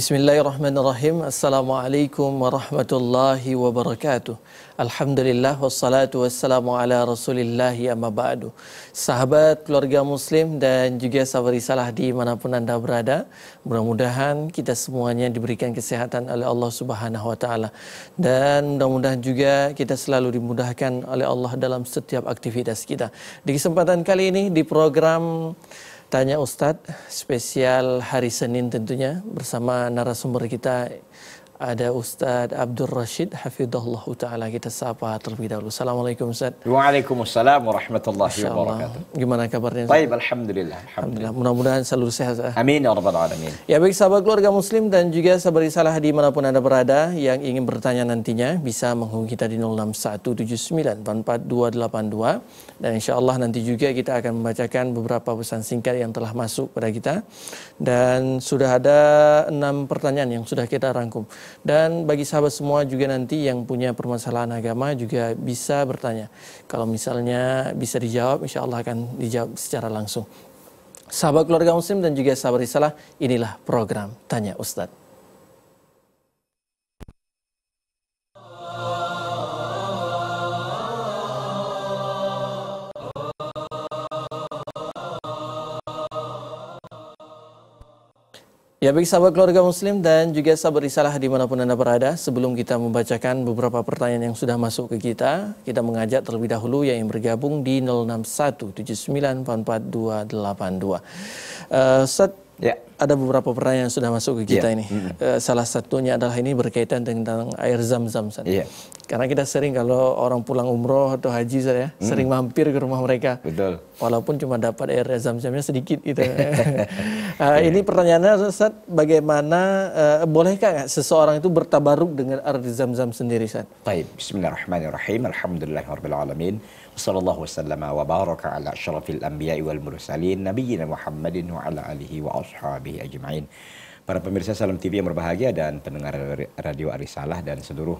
Bismillahirrahmanirrahim. Assalamualaikum warahmatullahi wabarakatuh. Alhamdulillah wassalatu wassalamu ala rasulillahi amma ba'du. Sahabat keluarga muslim dan juga sahabat risalah manapun anda berada. Mudah-mudahan kita semuanya diberikan kesehatan oleh Allah subhanahu wa ta'ala. Dan mudah-mudahan juga kita selalu dimudahkan oleh Allah dalam setiap aktivitas kita. Di kesempatan kali ini di program Tanya Ustadz, spesial hari Senin tentunya bersama narasumber kita ada Ustadz Abdul Rashid Hafidullah Ta'ala kita sapa terlebih dahulu. Assalamualaikum Ustadz. Waalaikumsalam warahmatullahi wabarakatuh. Gimana kabarnya Ustadz? Baik, Alhamdulillah. Alhamdulillah. Mudah-mudahan selalu sehat. Amin ya rabbal alamin. Ya baik sahabat keluarga muslim dan juga sahabat risalah di manapun Anda berada yang ingin bertanya nantinya bisa menghubungi kita di 0617944282 dan insya Allah nanti juga kita akan membacakan beberapa pesan singkat yang telah masuk pada kita. Dan sudah ada enam pertanyaan yang sudah kita rangkum. Dan bagi sahabat semua juga nanti yang punya permasalahan agama juga bisa bertanya. Kalau misalnya bisa dijawab, insya Allah akan dijawab secara langsung. Sahabat keluarga muslim dan juga sahabat risalah, inilah program Tanya Ustadz. Ya bagi sahabat keluarga muslim dan juga sahabat risalah dimanapun Anda berada Sebelum kita membacakan beberapa pertanyaan yang sudah masuk ke kita Kita mengajak terlebih dahulu yang bergabung di 0617944282 uh, Ya. Ada beberapa pertanyaan yang sudah masuk ke kita ya. ini. Mm -hmm. Salah satunya adalah ini berkaitan dengan air zam-zam. Ya. Karena kita sering kalau orang pulang umroh atau haji saya mm. sering mampir ke rumah mereka. Betul. Walaupun cuma dapat air zam-zamnya sedikit gitu. uh, ya. Eh, ini pertanyaannya Ustaz, bagaimana uh, bolehkah seseorang itu bertabaruk dengan air zam-zam sendiri Ustaz? Baik, bismillahirrahmanirrahim. alhamdulillahirrahmanirrahim. صلى الله وسلم وبارك على أشرف الأنبياء والمرسلين نبينا محمد وعلى آله وأصحابه أجمعين Para pemirsa Salam TV yang berbahagia dan pendengar Radio Arisalah dan seluruh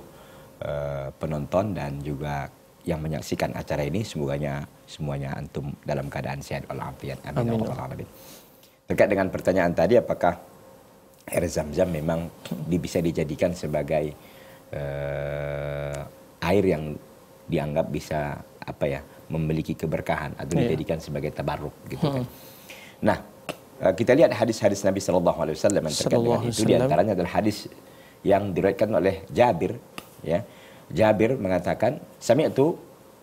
uh, penonton dan juga yang menyaksikan acara ini semuanya semuanya antum dalam keadaan sehat walafiat. Amin. Ya Amin. Alamin. Terkait dengan pertanyaan tadi apakah air zam-zam memang bisa dijadikan sebagai uh, air yang dianggap bisa apa ya memiliki keberkahan atau iya. dijadikan sebagai tabarruk gitu kan. Hmm. Nah, eh, kita lihat hadis-hadis Nabi Shallallahu Alaihi Wasallam yang terkait dengan itu diantaranya adalah hadis yang diriwayatkan oleh Jabir ya Jabir mengatakan sami itu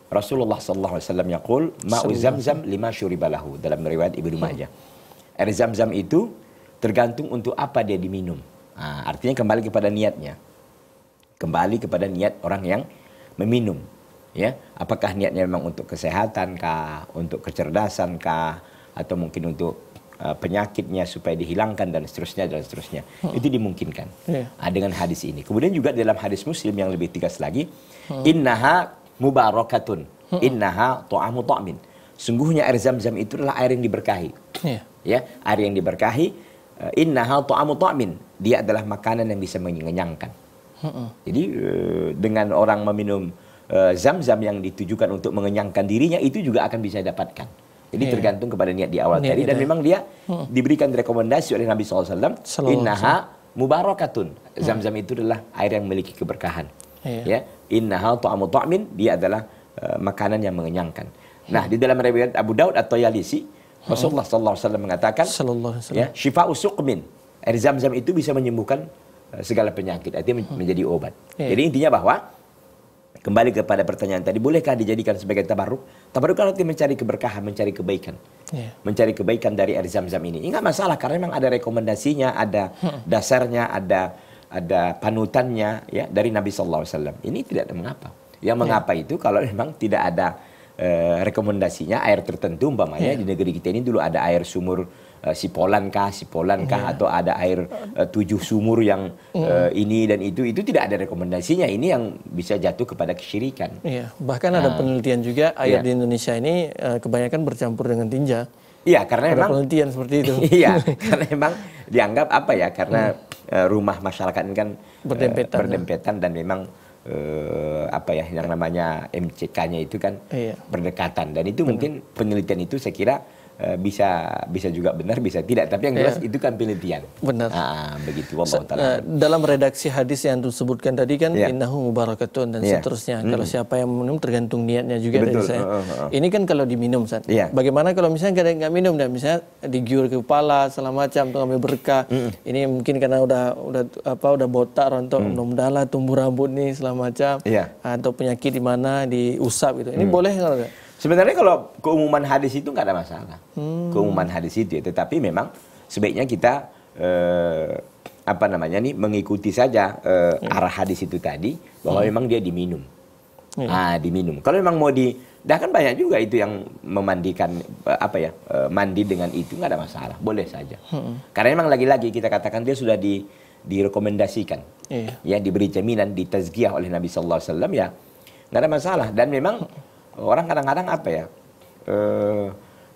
Rasulullah Shallallahu Alaihi Wasallam yaqul ma'u zamzam lima syuribalahu dalam riwayat Ibnu hmm. Majah hmm. air zamzam itu tergantung untuk apa dia diminum nah, artinya kembali kepada niatnya kembali kepada niat orang yang meminum ya apakah niatnya memang untuk kesehatan kah untuk kecerdasan kah atau mungkin untuk uh, penyakitnya supaya dihilangkan dan seterusnya dan seterusnya hmm. itu dimungkinkan yeah. Iya. nah, dengan hadis ini kemudian juga dalam hadis muslim yang lebih tegas lagi hmm. innaha mubarakatun hmm. innaha tu'amu ta'min sungguhnya air zam-zam itu adalah air yang diberkahi yeah. ya air yang diberkahi eh, innaha tu'amu ta'min. Dia adalah makanan yang bisa mengenyangkan. Hmm. Jadi eh, dengan orang meminum Eh, zam-zam yang ditujukan untuk mengenyangkan dirinya itu juga akan bisa dapatkan. Jadi yeah. tergantung kepada niat di awal niat tadi dan iya. memang dia hmm. diberikan rekomendasi oleh Nabi SAW. Innaha mubarakatun. Hmm. Zam-zam hmm. itu adalah air yang memiliki keberkahan. Yeah. Ya. Innaha tu'amu ta'min dia adalah uh, makanan yang mengenyangkan. Nah, hmm. Nah, di dalam riwayat Abu Daud atau Yalisi, hmm. Rasulullah SAW mengatakan, ya, Wasallam ya, Shifa usuqmin. Air zam-zam itu bisa menyembuhkan segala penyakit. Artinya hmm. menjadi obat. Yeah. Jadi intinya bahwa kembali kepada pertanyaan tadi, bolehkah dijadikan sebagai tabarruk? Tabarruk kalau mencari keberkahan, mencari kebaikan. Yeah. Mencari kebaikan dari air zam-zam ini. Ini masalah karena memang ada rekomendasinya, ada hmm. dasarnya, ada ada panutannya ya dari Nabi saw Ini tidak ada mengapa. Yang iya. mengapa yeah. itu kalau memang tidak ada e, rekomendasinya air tertentu umpamanya yeah. di negeri kita ini dulu ada air sumur Eh, si polan kah, polan kah, yeah. atau ada air uh, tujuh sumur yang yeah. Iya. uh, ini dan itu, itu tidak ada rekomendasinya. Ini yang bisa jatuh kepada kesyirikan. Yeah. Bahkan nah. ada penelitian juga air yeah. di Indonesia ini uh, kebanyakan bercampur dengan tinja. Iya, karena memang penelitian seperti itu. Iya, karena memang dianggap apa ya? Karena hmm. rumah masyarakat ini kan berdempetan, uh, berdempetan ya. dan memang uh, apa ya yang namanya MCK-nya itu kan iya. berdekatan dan itu Benar. mungkin penelitian itu saya kira Eh, bisa bisa juga benar bisa tidak tapi yang jelas ya. itu kan penelitian benar nah, begitu Allah uh, eh, dalam redaksi hadis yang disebutkan tadi kan ya. innahu mubarakatun dan ya. seterusnya hmm. kalau siapa yang minum tergantung niatnya juga Betul. dari saya uh, uh, uh. ini kan kalau diminum San. Ya. bagaimana kalau misalnya kadang nggak minum dan misalnya digiur ke kepala segala macam atau ambil berkah hmm. ini mungkin karena udah udah apa udah botak rontok hmm. mudah dalah tumbuh rambut nih segala macam ya. atau penyakit di mana diusap gitu ini hmm. boleh nggak Sebenarnya kalau keumuman hadis itu nggak ada masalah. Hmm. Keumuman hadis itu, ya. tetapi memang sebaiknya kita eh, apa namanya nih mengikuti saja eh, hmm. arah hadis itu tadi bahwa hmm. memang dia diminum. Hmm. Ah, diminum. Kalau memang mau di Dah kan banyak juga itu yang memandikan eh, apa ya eh, mandi dengan itu nggak ada masalah, boleh saja. Hmm. Karena memang lagi-lagi kita katakan dia sudah di direkomendasikan, iya. ya diberi jaminan ditazkiyah oleh Nabi Sallallahu Alaihi Wasallam ya nggak ada masalah dan memang hmm orang kadang-kadang apa ya eh,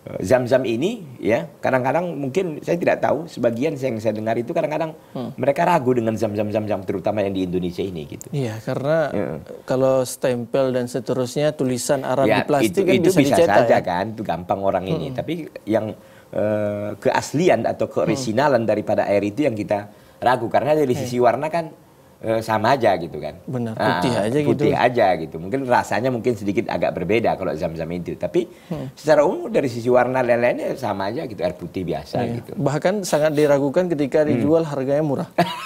eh, zam-zam ini ya kadang-kadang mungkin saya tidak tahu sebagian yang saya dengar itu kadang-kadang hmm. mereka ragu dengan zam-zam zam-zam terutama yang di Indonesia ini gitu. Iya karena ya. kalau stempel dan seterusnya tulisan Arab ya, di plastik itu, kan itu bisa, bisa dicetak, saja ya? kan itu gampang orang hmm. ini tapi yang uh, keaslian atau keresinalan hmm. daripada air itu yang kita ragu karena dari iya. sisi warna kan Eh, sama aja gitu kan. Benar, ah, putih aja putih gitu. Putih aja gitu. Mungkin rasanya mungkin sedikit agak berbeda kalau zam-zam itu. Tapi hmm. secara umum dari sisi warna dan lain-lainnya sama aja gitu, air putih biasa iya. gitu. Bahkan sangat diragukan ketika hmm. dijual hmm. harganya murah.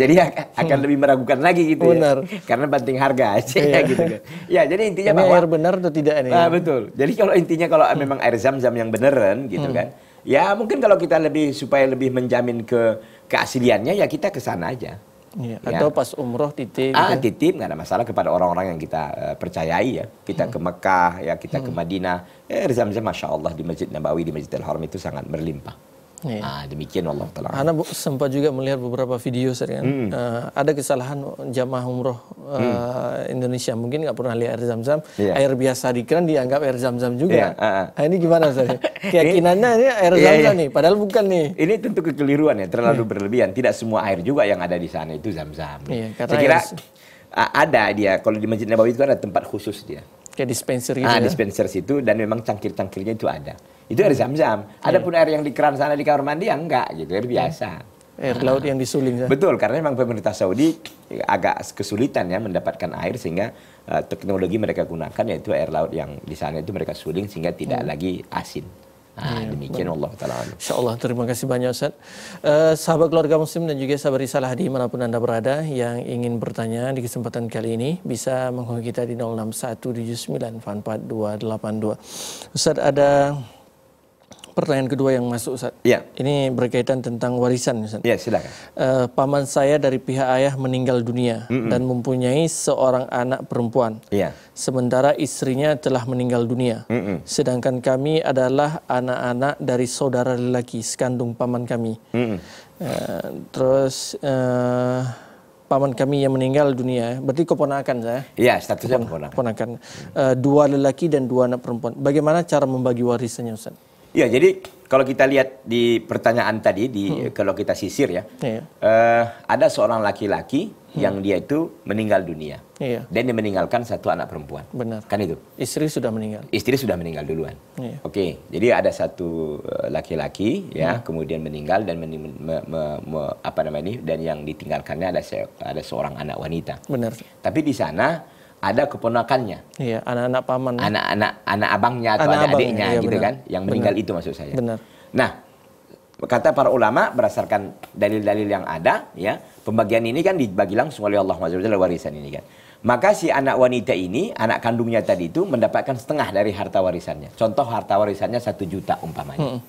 jadi akan hmm. lebih meragukan lagi gitu ya. benar. ya. Karena banting harga aja iya. gitu kan. Ya, jadi intinya ini bahwa air benar atau tidak ini. Nah, betul. Jadi kalau intinya kalau hmm. memang air zam-zam yang beneran gitu hmm. kan. Ya, mungkin kalau kita lebih supaya lebih menjamin ke keasliannya ya kita ke sana aja. Ya, ya. Atau pas umroh titip. Ah, gitu. titip nggak ada masalah kepada orang-orang yang kita uh, percayai ya. Kita hmm. ke Mekah, ya kita hmm. ke Madinah. Eh, Rizam Masya Allah di Masjid Nabawi, di Masjid Al Haram itu sangat berlimpah. Ya. Ah demikian Allah taala. Anda sempat juga melihat beberapa video sering kan? Hmm. Uh, ada kesalahan jamaah umroh uh, hmm. Indonesia mungkin nggak pernah lihat air zam-zam. Yeah. Air biasa di keran dianggap air zam-zam juga. Yeah. Iya, uh, ah. Nah, ini gimana saya? Keyakinannya ini air zam iya, zam-zam yeah. nih padahal bukan nih. Ini tentu kekeliruan ya, terlalu yeah. berlebihan. Tidak semua air juga yang ada di sana itu zam-zam. Yeah, iya, Saya kira air... ada dia kalau di Masjid Nabawi itu ada tempat khusus dia kayak dispenser ah, gitu ah, ya? dispenser situ dan memang cangkir-cangkirnya itu ada itu air zam-zam. Iya. Ada pun air yang di keran sana di kamar mandi ya enggak gitu, air ya, biasa. Iya. Air laut yang disuling. Ya? Betul, karena memang pemerintah Saudi agak kesulitan ya mendapatkan air sehingga uh, teknologi mereka gunakan yaitu air laut yang di sana itu mereka suling sehingga tidak hmm. lagi asin. Nah, demikian Allah Ta'ala. Insya Allah, terima kasih banyak Ustaz. Uh, sahabat keluarga muslim dan juga sahabat risalah hadi, manapun Anda berada yang ingin bertanya di kesempatan kali ini bisa menghubungi kita di 0617944282. Ustaz ada pertanyaan kedua yang masuk Ustaz. Ya. Ini berkaitan tentang warisan Ustaz. Ya, silakan. Uh, paman saya dari pihak ayah meninggal dunia mm -mm. dan mempunyai seorang anak perempuan. Ya. Sementara istrinya telah meninggal dunia. Mm -mm. Sedangkan kami adalah anak-anak dari saudara lelaki sekandung paman kami. Mm -mm. Uh, terus uh, paman kami yang meninggal dunia, berarti keponakan saya. Iya, statusnya keponakan. keponakan. Uh, dua lelaki dan dua anak perempuan. Bagaimana cara membagi warisannya, Ustaz? Ya, jadi kalau kita lihat di pertanyaan tadi di hmm. kalau kita sisir ya, yeah. Iya. uh, ada seorang laki-laki hmm. yang dia itu meninggal dunia yeah. dan dia meninggalkan satu anak perempuan. Benar. Kan itu? Istri sudah meninggal. Istri sudah meninggal duluan. Yeah. Oke, okay. jadi ada satu eh, laki-laki ya hmm. kemudian meninggal dan meni, me, me, me, apa namanya ini dan yang ditinggalkannya ada se, ada seorang anak wanita. Benar. Tapi di sana ada keponakannya. Iya, anak-anak paman. Anak-anak anak abangnya atau anak, abang, adiknya iya, gitu benar. kan yang meninggal benar. itu maksud saya. Benar. Nah, kata para ulama berdasarkan dalil-dalil yang ada ya, pembagian ini kan dibagi langsung oleh Allah Subhanahu warisan ini kan. Maka si anak wanita ini, anak kandungnya tadi itu mendapatkan setengah dari harta warisannya. Contoh harta warisannya satu juta umpamanya. Hmm.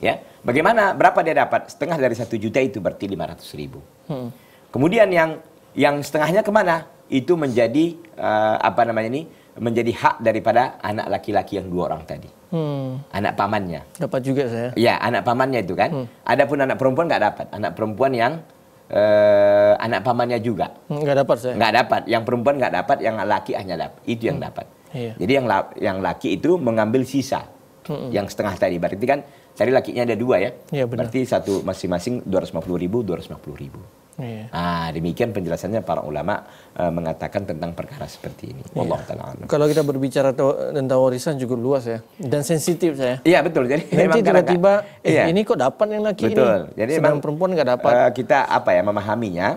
Ya, bagaimana berapa dia dapat? Setengah dari satu juta itu berarti lima ratus ribu. Hmm. Kemudian yang yang setengahnya kemana? itu menjadi uh, apa namanya ini menjadi hak daripada anak laki-laki yang dua orang tadi. Hmm. Anak pamannya. Dapat juga saya. ya anak pamannya itu kan. Hmm. Adapun anak perempuan nggak dapat. Anak perempuan yang uh, anak pamannya juga. Nggak dapat saya. Nggak dapat. Yang perempuan nggak dapat, yang laki hanya dapat. Itu yang hmm. dapat. Iya. Jadi yang yang laki itu mengambil sisa hmm. yang setengah tadi. Berarti kan tadi lakinya ada dua ya. ya Berarti satu masing-masing dua ratus lima puluh ribu, dua ratus lima puluh ribu. Iya. Nah, demikian penjelasannya para ulama e, mengatakan tentang perkara seperti ini. Allah iya. taala. Kalau kita berbicara tentang warisan juga luas ya dan sensitif saya. Iya, betul. Jadi nanti tiba-tiba eh, iya. ini kok dapat yang laki betul. ini. Betul. Jadi memang perempuan nggak dapat. Eh, kita apa ya memahaminya?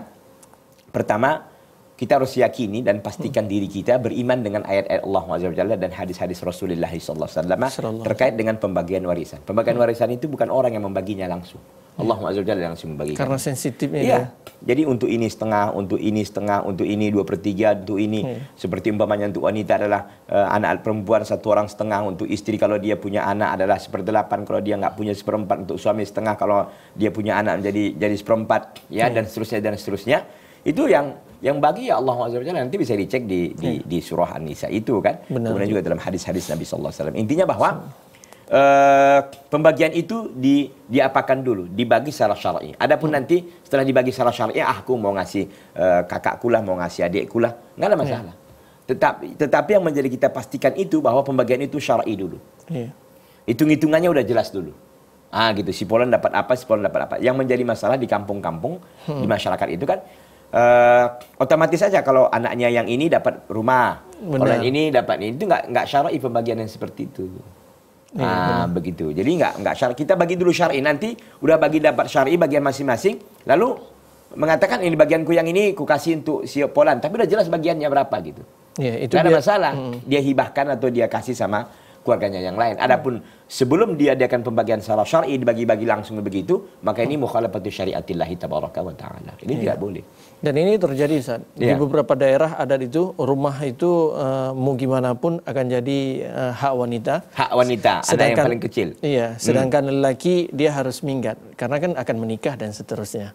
Pertama kita harus yakini dan pastikan diri kita beriman dengan ayat-ayat Allah Azza dan hadis-hadis Rasulullah SAW terkait dengan pembagian warisan. Pembagian hmm. warisan itu bukan orang yang membaginya langsung. Ya. Allah Azza yang langsung membaginya. Karena sensitifnya ya. Jadi untuk ini setengah, untuk ini setengah, untuk ini dua per tiga, untuk ini. Hmm. Seperti umpamanya untuk wanita adalah uh, anak perempuan satu orang setengah, untuk istri kalau dia punya anak adalah seperdelapan, kalau dia nggak punya seperempat, untuk suami setengah, kalau dia punya anak menjadi jadi seperempat, ya hmm. dan seterusnya dan seterusnya. Itu yang yang bagi ya Allah SWT nanti bisa dicek di di, hmm. di surah An-Nisa itu kan. Benar. Kemudian juga dalam hadis-hadis Nabi saw. Intinya bahwa uh, pembagian itu di diapakan dulu, dibagi secara syar'i. Adapun hmm. nanti setelah dibagi secara syar'i, ah aku mau ngasih uh, kakakku kulah mau ngasih adik kulah nggak ada hmm. masalah. Yeah. Tetap, tetapi yang menjadi kita pastikan itu bahwa pembagian itu syar'i dulu. Yeah. Hitung-hitungannya udah jelas dulu. Ah gitu, si Polan dapat apa, si Polan dapat apa. Yang menjadi masalah di kampung-kampung, hmm. di masyarakat itu kan, uh, otomatis saja kalau anaknya yang ini dapat rumah, benar. orang ini dapat ini itu nggak nggak syar'i pembagian yang seperti itu. Iya, nah, begitu. Jadi nggak nggak syar'i. Kita bagi dulu syar'i nanti udah bagi dapat syar'i bagian masing-masing, lalu mengatakan ini bagianku yang ini ku kasih untuk si Polan, tapi udah jelas bagiannya berapa gitu. Iya, itu ada masalah. Hmm. Dia hibahkan atau dia kasih sama keluarganya yang lain. Hmm. Adapun sebelum dia diadakan pembagian secara syar'i dibagi-bagi langsung begitu, maka ini mukhalafatu syariatillah tabaraka wa taala. Ini iya. tidak boleh. Dan ini terjadi Ustaz. Ya. Di iya. beberapa daerah ada itu rumah itu eh, mau gimana pun akan jadi eh, hak wanita. Hak wanita, sedangkan, yang paling kecil. Iya, hmm. sedangkan hmm. lelaki dia harus minggat karena kan akan menikah dan seterusnya.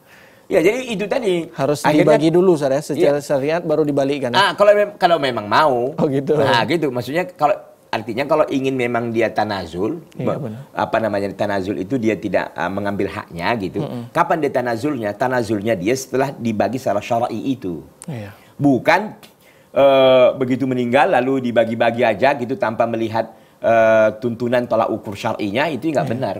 Ya jadi itu tadi harus akhirnya, dibagi dulu saya iya. secara ya. syariat baru dibalikkan. Ya. Ah kalau kalau memang mau. Oh gitu. Nah gitu maksudnya kalau artinya kalau ingin memang dia tanazul iya, apa namanya tanazul itu dia tidak uh, mengambil haknya gitu. Mm -mm. Kapan dia tanazulnya? Tanazulnya dia setelah dibagi secara syar'i itu. Iya. Bukan uh, begitu meninggal lalu dibagi-bagi aja gitu tanpa melihat uh, tuntunan tolak ukur syar'inya itu nggak iya. benar.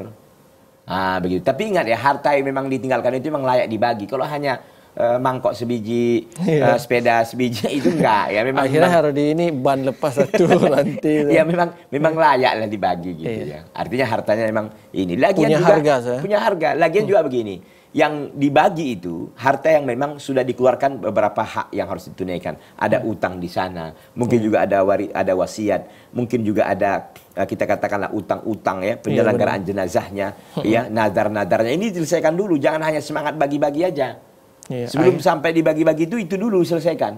Nah, begitu. Tapi ingat ya harta yang memang ditinggalkan itu memang layak dibagi. Kalau hanya Eh, mangkok sebiji, yeah. Iya. uh, sepeda sebiji itu enggak ya memang akhirnya memang, harus di ini ban lepas satu nanti. ya memang memang iya. layak layaklah dibagi gitu yeah. ya. Artinya hartanya memang ini. lagi punya juga harga, saya. punya harga. Lagian hmm. juga begini yang dibagi itu harta yang memang sudah dikeluarkan beberapa hak yang harus ditunaikan. Ada hmm. utang di sana, mungkin hmm. juga ada wari, ada wasiat, mungkin juga ada eh, kita katakanlah utang-utang ya penyelenggaraan jenazahnya, hmm. ya nadar-nadarnya ini diselesaikan dulu. Jangan hanya semangat bagi-bagi aja. Iya, Sebelum akhir. sampai dibagi-bagi itu itu dulu selesaikan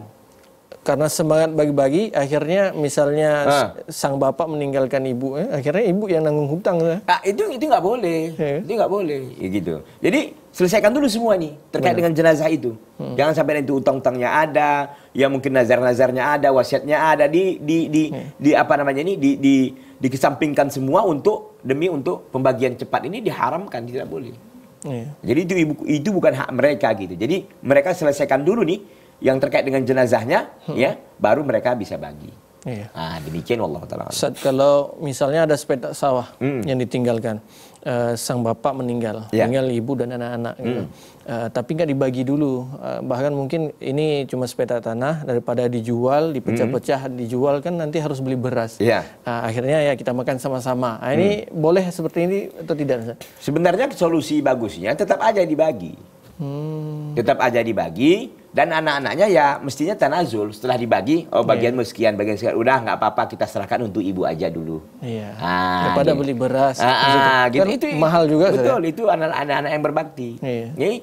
karena semangat bagi-bagi akhirnya misalnya ha. Ah. sang bapak meninggalkan ibu eh, akhirnya ibu yang nanggung hutang eh. Ah, itu itu nggak boleh yeah. itu nggak boleh ya gitu jadi selesaikan dulu semua nih terkait Benar. Iya. dengan jenazah itu hmm. jangan sampai nanti utang-utangnya ada ya mungkin nazar-nazarnya ada wasiatnya ada di di di, yeah. di apa namanya ini di di dikesampingkan semua untuk demi untuk pembagian cepat ini diharamkan tidak boleh Yeah. Jadi itu itu bukan hak mereka gitu. Jadi mereka selesaikan dulu nih yang terkait dengan jenazahnya hmm. ya, baru mereka bisa bagi. Yeah. Ah demikian Allah taala. kalau misalnya ada sepeda sawah hmm. yang ditinggalkan uh, sang bapak meninggal, yeah. meninggal ibu dan anak-anak. Mm. Gitu. Uh, tapi nggak dibagi dulu, uh, bahkan mungkin ini cuma sepeda tanah daripada dijual, dipecah-pecah, mm. dijual kan nanti harus beli beras. Yeah. Ya. Uh, akhirnya ya kita makan sama-sama. Nah, ini mm. boleh seperti ini atau tidak? Sebenarnya solusi bagusnya tetap aja dibagi. Hmm. Tetap aja dibagi dan anak-anaknya ya mestinya tanazul setelah dibagi oh bagian yeah. meskian bagian sekian udah nggak apa-apa kita serahkan untuk ibu aja dulu. Iya. Yeah. Ah, Daripada gitu. beli beras. Ah, ah, gitu. Kan itu mahal juga. Betul saya. itu anak-anak yang berbakti. Yeah. Jadi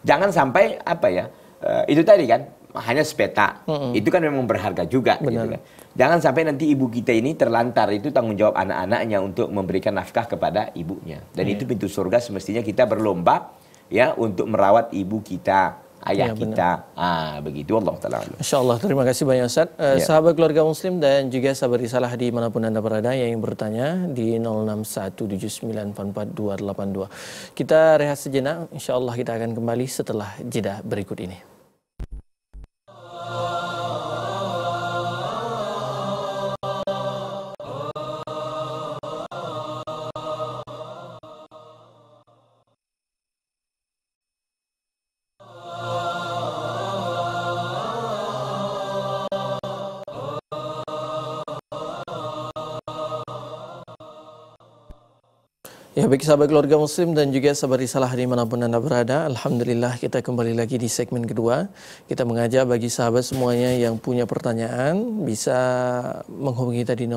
jangan sampai apa ya uh, itu tadi kan hanya sepeta. Mm, -hmm. Itu kan memang berharga juga. Gitu Benar. Gitu kan. Jangan sampai nanti ibu kita ini terlantar. Itu tanggung jawab anak-anaknya untuk memberikan nafkah kepada ibunya. Dan yeah. itu pintu surga semestinya kita berlomba ya untuk merawat ibu kita ayah ya, kita. Ah, begitu Allah taala. Insya Allah terima kasih banyak Ustaz. Eh, ya. Sahabat keluarga muslim dan juga sahabat risalah di manapun Anda berada yang ingin bertanya di 0617944282. Kita rehat sejenak, insya Allah kita akan kembali setelah jeda berikut ini. Ya bagi sahabat keluarga muslim dan juga sahabat risalah manapun anda berada Alhamdulillah kita kembali lagi di segmen kedua Kita mengajak bagi sahabat semuanya yang punya pertanyaan Bisa menghubungi kita di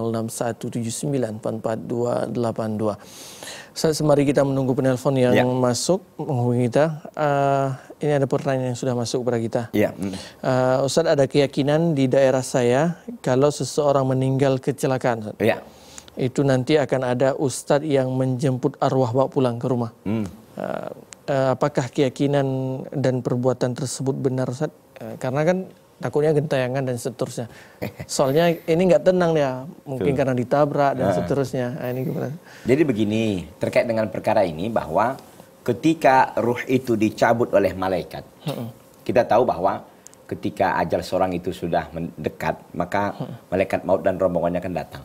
0617944282 Saat semari kita menunggu penelpon yang ya. masuk menghubungi kita uh, Ini ada pertanyaan yang sudah masuk kepada kita ya. uh, Ustaz ada keyakinan di daerah saya Kalau seseorang meninggal kecelakaan Ustaz. Ya itu nanti akan ada ustadz yang menjemput arwah bawa pulang ke rumah. Hmm. Uh, apakah keyakinan dan perbuatan tersebut benar Ustaz? Uh, eh, karena kan takutnya gentayangan dan seterusnya. Soalnya ini nggak tenang ya, mungkin Tuh. karena ditabrak dan uh. seterusnya. Nah, ini gimana? Jadi begini, terkait dengan perkara ini bahwa ketika ruh itu dicabut oleh malaikat, -uh. kita tahu bahwa ketika ajal seorang itu sudah mendekat, maka -uh. malaikat maut dan rombongannya akan datang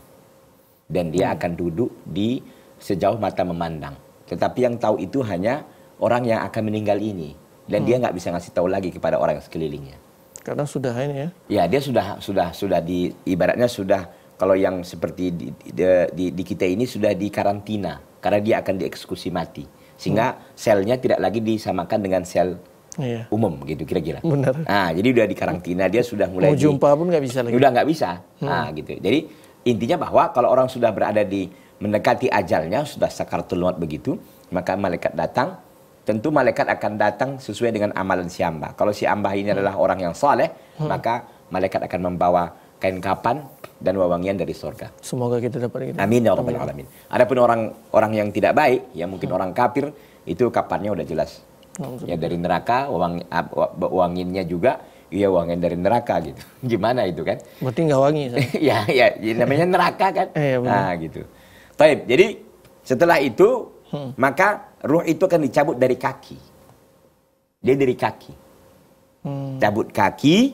dan dia hmm. akan duduk di sejauh mata memandang. Tetapi yang tahu itu hanya orang yang akan meninggal ini dan hmm. dia nggak bisa ngasih tahu lagi kepada orang sekelilingnya. Karena sudah ini ya. Ya, dia sudah sudah sudah di ibaratnya sudah kalau yang seperti di, di, di, di kita ini sudah di karantina karena dia akan dieksekusi mati. Sehingga hmm. selnya tidak lagi disamakan dengan sel iya. umum gitu kira-kira. Benar. Nah, jadi udah di karantina dia sudah mulai mau jumpa di, pun nggak bisa lagi. Udah nggak bisa. Hmm. Nah, gitu. Jadi Intinya bahwa kalau orang sudah berada di mendekati ajalnya, sudah sakaratul maut begitu, maka malaikat datang. Tentu malaikat akan datang sesuai dengan amalan si amba Kalau si amba ini hmm. adalah orang yang saleh, hmm. maka malaikat akan membawa kain kapan dan wewangian dari surga. Semoga kita dapat itu. Amin ya rabbal alamin. Adapun orang orang yang tidak baik, ya mungkin hmm. orang kafir, itu kapannya udah jelas. Ya dari neraka, wawanginnya uang, juga iya wangi dari neraka gitu. Gimana itu kan? Berarti nggak wangi. Ya, iya, ya, namanya neraka kan. Iya, nah, gitu. Taib, jadi setelah itu hmm. maka ruh itu akan dicabut dari kaki. Dia dari kaki. Hmm. Cabut kaki,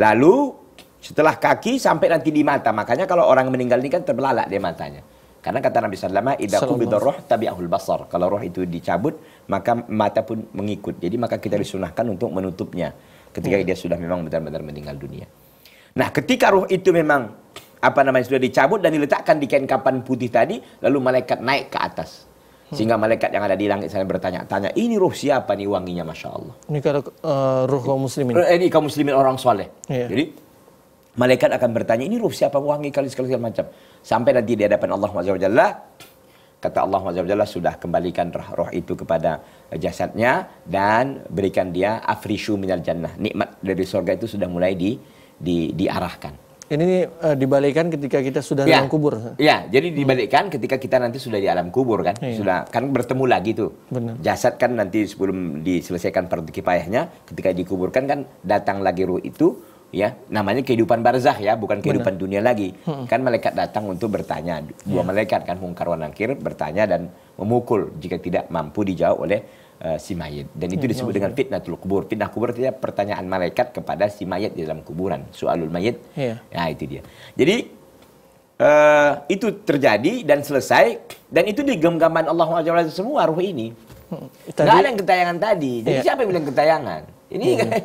lalu setelah kaki sampai nanti di mata. Makanya kalau orang meninggal ini kan terbelalak dia matanya. Karena kata Nabi Wasallam, idaku qubida ruh ahul basar." Kalau roh itu dicabut, maka mata pun mengikut. Jadi maka kita hmm. disunahkan untuk menutupnya ketika dia sudah memang benar-benar meninggal dunia. Nah, ketika ruh itu memang apa namanya sudah dicabut dan diletakkan di kain kapan putih tadi, lalu malaikat naik ke atas. Sehingga malaikat yang ada di langit sana bertanya-tanya, ini ruh siapa nih wanginya Masya Allah. Ini kalau uh, ruh kaum muslimin. Eh, ini kaum muslimin orang soleh. Yeah. Jadi malaikat akan bertanya, ini ruh siapa wangi kali sekali macam. Sampai nanti di hadapan Allah Subhanahu kata Allah Subhanahu sudah kembalikan roh, roh itu kepada jasadnya dan berikan dia afrishu minal jannah. Nikmat dari surga itu sudah mulai di, di diarahkan. Ini uh, eh, dibalikkan ketika kita sudah ya. alam kubur. Ya, jadi dibalikan hmm. ketika kita nanti sudah di alam kubur kan, ya. sudah kan bertemu lagi tuh. Benar. Jasad kan nanti sebelum diselesaikan perut kipayahnya, ketika dikuburkan kan datang lagi ruh itu ya namanya kehidupan barzah ya bukan kehidupan Benar. dunia lagi hmm. kan malaikat datang untuk bertanya dua yeah. malaikat kan mungkar wa bertanya dan memukul jika tidak mampu dijawab oleh uh, si mayit dan itu ya, disebut yeah. dengan ya. fitnah kubur fitnah kubur itu pertanyaan malaikat kepada si mayit di dalam kuburan soalul mayit yeah. nah itu dia jadi uh, itu terjadi dan selesai dan itu di genggaman Allah SWT semua ruh ini hmm. Tadi, Gak ada yang ketayangan tadi jadi yeah. siapa yang bilang ketayangan? Ini hmm. Kan,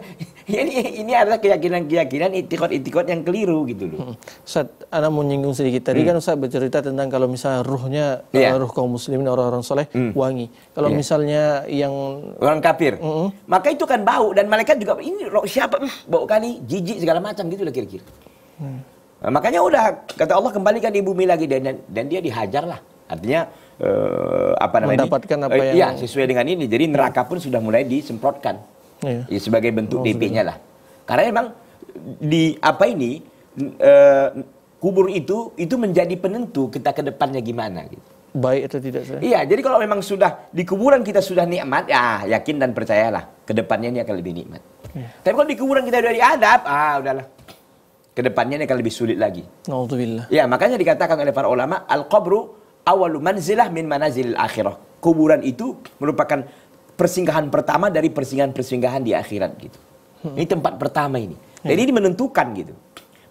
ini ini adalah keyakinan-keyakinan itikot-itikot yang keliru gitu loh. Hmm. Saat Anda menyinggung sedikit tadi hmm. kan saya bercerita tentang kalau misalnya ruhnya yeah. Iya. ruh kaum muslimin orang-orang soleh hmm. wangi. Kalau yeah. misalnya yang orang kafir, mm -mm. maka itu kan bau dan malaikat juga ini roh siapa bau kali jijik segala macam gitu lah kira-kira. Hmm. Nah, makanya udah kata Allah kembalikan di bumi lagi dan dan dia dihajar lah. Artinya uh, apa namanya? Mendapatkan ini? apa eh, yang Iya, sesuai dengan ini. Jadi neraka pun sudah mulai disemprotkan. Iya. ya, sebagai bentuk oh, DP-nya lah. Karena memang di apa ini uh, kubur itu itu menjadi penentu kita ke depannya gimana gitu. Baik atau tidak saya? Iya, jadi kalau memang sudah di kuburan kita sudah nikmat, ya yakin dan percayalah ke depannya ini akan lebih nikmat. Ya. Tapi kalau di kuburan kita sudah diadab, ah udahlah. Ke depannya ini akan lebih sulit lagi. Nauzubillah. Ya, makanya dikatakan oleh para ulama, al-qabru awalu manzilah min manazil akhirah. Kuburan itu merupakan persinggahan pertama dari persinggahan-persinggahan di akhirat gitu. Hmm. Ini tempat pertama ini. Hmm. Jadi ini menentukan gitu.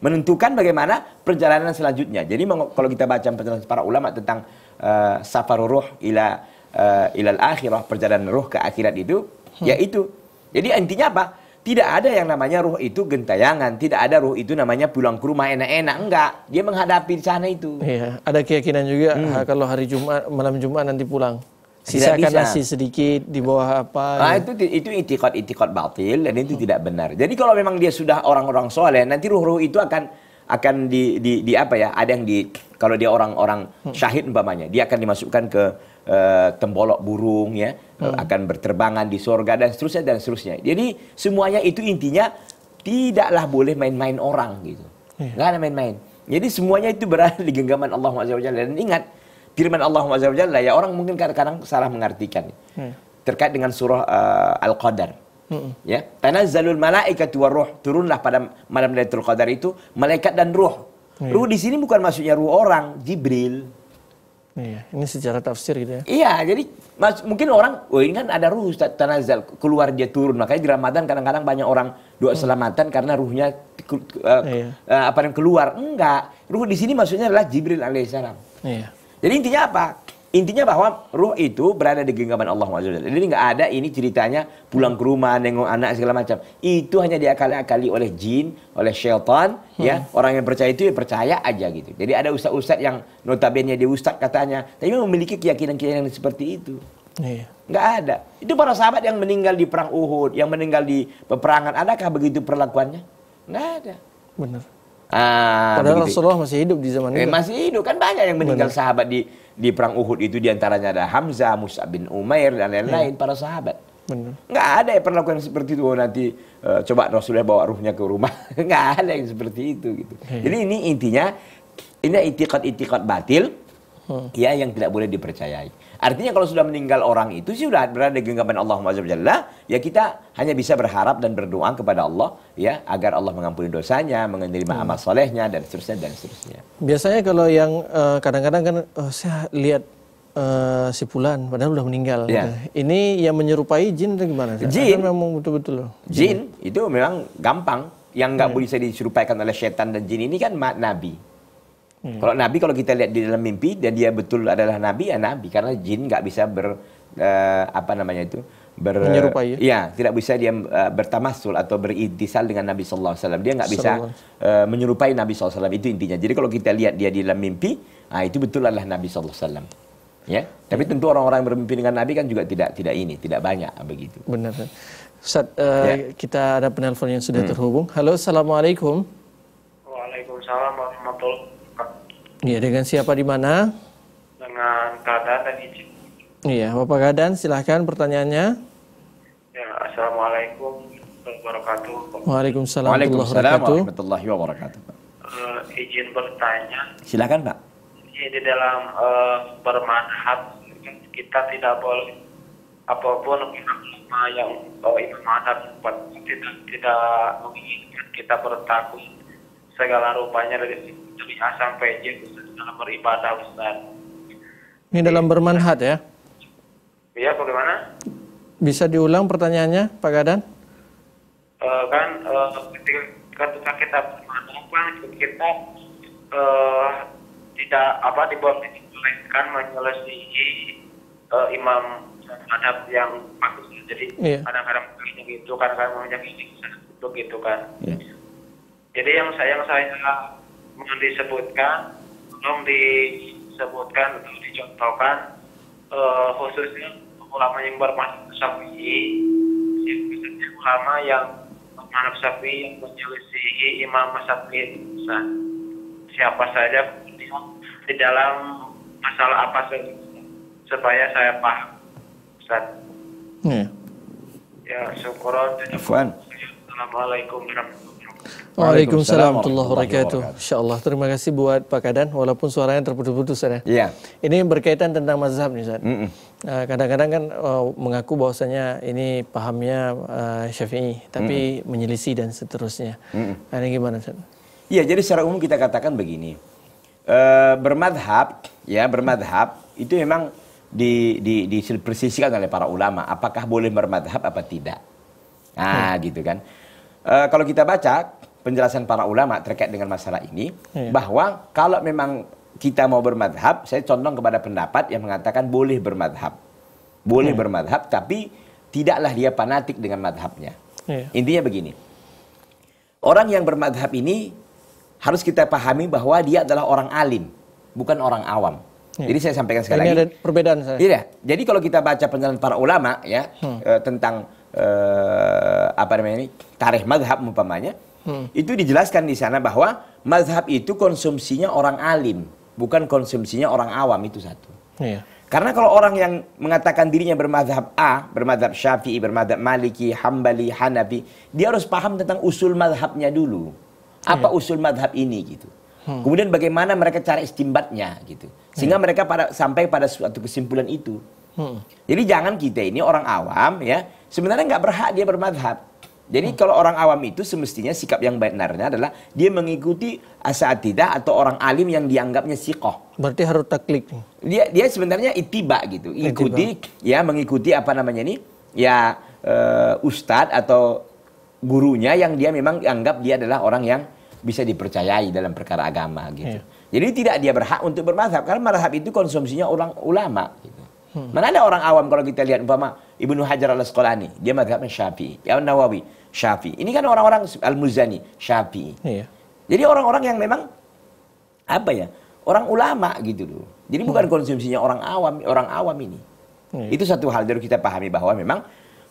Menentukan bagaimana perjalanan selanjutnya. Jadi kalau kita baca penjelasan para ulama tentang uh, eh, safaruruh ila uh, ilal akhirah, perjalanan ruh ke akhirat itu, hmm. yaitu. Jadi intinya apa? Tidak ada yang namanya ruh itu gentayangan, tidak ada ruh itu namanya pulang ke rumah enak-enak, enggak. Dia menghadapi di sana itu. Iya, ada keyakinan juga hmm. Ah, kalau hari Jumat, malam Jumat nanti pulang sisakan nasi sedikit di bawah apa nah, ya. itu itu itikot itikot batil dan itu hmm. tidak benar jadi kalau memang dia sudah orang-orang soleh nanti ruh-ruh itu akan akan di, di, di apa ya ada yang di kalau dia orang-orang hmm. syahid umpamanya dia akan dimasukkan ke uh, tembolok burung ya hmm. akan berterbangan di surga dan seterusnya dan seterusnya jadi semuanya itu intinya tidaklah boleh main-main orang gitu iya. nggak Gak ada main-main jadi semuanya itu berada di genggaman Allah SWT dan ingat firman Allah Azza wa Jalla ya orang mungkin kadang-kadang salah mengartikan hmm. terkait dengan surah uh, Al-Qadar. Hmm. Ya, tanazzalul malaikatu waruh, turunlah pada malam Lailatul Qadar itu malaikat dan ruh. Hmm. Ruh di sini bukan maksudnya ruh orang, Jibril. Iya, ini secara tafsir gitu ya. Iya, jadi mas, mungkin orang, oh ini kan ada ruh Ustaz Tanazal, keluar dia turun. Makanya di Ramadan kadang-kadang banyak orang doa hmm. selamatan karena ruhnya uh, iya. uh, apa yang keluar. Enggak, ruh di sini maksudnya adalah Jibril alaihissalam. Iya. Jadi intinya apa? Intinya bahwa ruh itu berada di genggaman Allah SWT. Jadi nggak ada ini ceritanya pulang ke rumah, nengok anak segala macam. Itu hanya diakali-akali oleh jin, oleh syaitan, hmm. ya. Orang yang percaya itu ya percaya aja gitu. Jadi ada ustad-ustad yang notabene dia ustad katanya, tapi memiliki keyakinan-keyakinan seperti itu. Nggak iya. Nggak ada. Itu para sahabat yang meninggal di perang Uhud, yang meninggal di peperangan, adakah begitu perlakuannya? Nggak ada. Benar. Ah, Padahal begitu. Rasulullah masih hidup di zaman eh, Masih hidup kan banyak yang meninggal Benar. sahabat di di perang Uhud itu diantaranya ada Hamzah, Musa bin Umair dan lain-lain ya. para sahabat. Benar. Nggak ada yang perlakuan seperti itu oh, nanti uh, coba Rasulullah bawa ruhnya ke rumah. Nggak ada yang seperti itu gitu. Ya. Jadi ini intinya ini itikad-itikad batil hmm. ya yang tidak boleh dipercayai. Artinya kalau sudah meninggal orang itu sih sudah berada di genggaman Allah Subhanahu ya kita hanya bisa berharap dan berdoa kepada Allah ya agar Allah mengampuni dosanya, menerima amal hmm. solehnya dan seterusnya dan seterusnya. Biasanya kalau yang eh, kadang-kadang uh, kan uh, saya lihat uh, si Pulan padahal udah meninggal. Yeah. Gitu. Ini yang menyerupai jin atau gimana? Jin memang betul-betul Jin, jin itu memang gampang. Yang nggak yeah. Ya. bisa diserupaikan oleh setan dan jin ini kan nabi. Hmm. Kalau nabi kalau kita lihat di dalam mimpi dan dia betul adalah nabi ya nabi karena jin nggak bisa ber uh, apa namanya itu ber menyerupai ya, ya tidak bisa dia uh, eh, bertamasul atau beritisal dengan Nabi sallallahu alaihi wasallam. Dia nggak bisa uh, menyerupai Nabi sallallahu alaihi wasallam itu intinya. Jadi kalau kita lihat dia di dalam mimpi, ah itu betul adalah Nabi sallallahu alaihi wasallam. Ya. Tapi tentu orang-orang yang bermimpi dengan Nabi kan juga tidak tidak ini, tidak banyak begitu. Benar. Ustaz, uh, ya. kita ada penelpon yang sudah hmm. terhubung. Halo, Assalamualaikum. Waalaikumsalam warahmatullahi Iya, dengan siapa di mana? Dengan keadaan dan izin. Iya, Bapak Kadan silahkan pertanyaannya. Ya, Assalamualaikum warahmatullahi wabarakatuh. Waalaikumsalam, warahmatullahi wabarakatuh. Uh, izin bertanya. Silakan, Pak. Ya, di dalam uh, eh, bermanhat kita tidak boleh apapun ulama yang uh, eh, imam adat tidak tidak menginginkan kita bertakwa segala rupanya dari dari A sampai Z dalam beribadah Ustaz. Ini dalam bermanhat ya? Iya, bagaimana? Bisa diulang pertanyaannya, Pak Gadan? Uh, kan uh, ketika, ketika kita bermanhat kita uh, tidak apa dibolehkan menyelesaikan uh, imam adab yang bagus jadi iya. kadang-kadang yeah. gitu kadang-kadang menjadi ini gitu kan yeah. Jadi yang sayang saya mau disebutkan, belum disebutkan atau dicontohkan uh, khususnya ulama yang bermanhaj sapi, khususnya ulama yang bermanhaj sapi yang menyelisih Imam Syafi'i siapa saja di dalam masalah apa saja supaya saya paham Ustaz. Ya. Ya, syukur. Assalamualaikum warahmatullahi wabarakatuh. Waalaikumsalam warahmatullahi wabarakatuh. Insyaallah Terima kasih buat Pak Kadan, walaupun suaranya terputus-putus. Ya. Iya. Ini berkaitan tentang mazhab nih, Ustaz. Mm -mm. kadang-kadang kan uh, mengaku bahwasanya ini pahamnya uh, syafi'i, tapi mm -mm. menyelisih dan seterusnya. Mm -mm. Ini gimana, Ustaz? Iya, jadi secara umum kita katakan begini. Uh, bermadhab, ya bermadhab, itu memang di, di, dipersisikan oleh para ulama. Apakah boleh bermadhab apa tidak? Nah, hmm. gitu kan. Uh, kalau kita baca penjelasan para ulama terkait dengan masalah ini iya. bahwa kalau memang kita mau bermadhab, saya condong kepada pendapat yang mengatakan boleh bermadhab, boleh iya. bermadhab, tapi tidaklah dia fanatik dengan madhabnya. Iya. Intinya begini, orang yang bermadhab ini harus kita pahami bahwa dia adalah orang alim, bukan orang awam. Iya. Jadi saya sampaikan sekali ini lagi. Ada perbedaan saya. Iya. Jadi kalau kita baca penjelasan para ulama ya hmm. Eh, tentang eh, apa namanya ini tarikh madhab umpamanya, Hmm. Itu dijelaskan di sana bahwa mazhab itu konsumsinya orang alim, bukan konsumsinya orang awam itu satu. Iya. Karena kalau orang yang mengatakan dirinya bermadhab A, bermadhab Syafi'i, bermadhab Maliki, Hambali, Hanafi, dia harus paham tentang usul madhabnya dulu. Apa iya. usul madhab ini gitu. Hmm. Kemudian bagaimana mereka cara istimbatnya gitu. Sehingga iya. mereka pada sampai pada suatu kesimpulan itu. Hmm. Jadi jangan kita ini orang awam ya, sebenarnya nggak berhak dia bermadhab. Jadi hmm. kalau orang awam itu semestinya sikap yang benarnya adalah dia mengikuti tidak atau orang alim yang dianggapnya sikoh. Berarti harus taklik Dia dia sebenarnya itiba gitu, ikuti itiba. ya mengikuti apa namanya ini ya uh, eh, ustadz atau gurunya yang dia memang anggap dia adalah orang yang bisa dipercayai dalam perkara agama gitu. Yeah. Jadi tidak dia berhak untuk bermazhab karena madhab itu konsumsinya orang ulama. Gitu. Hmm. Mana ada orang awam kalau kita lihat umpama Ibnu Hajar al Asqalani, dia madhabnya Syafi'i. Ya Nawawi, Syafi'i. Ini kan orang-orang Al Muzani, Syafi'i. Iya. Jadi orang-orang yang memang apa ya? Orang ulama gitu loh. Jadi bukan hmm. konsumsinya orang awam, orang awam ini. Hmm. Itu satu hal dari kita pahami bahwa memang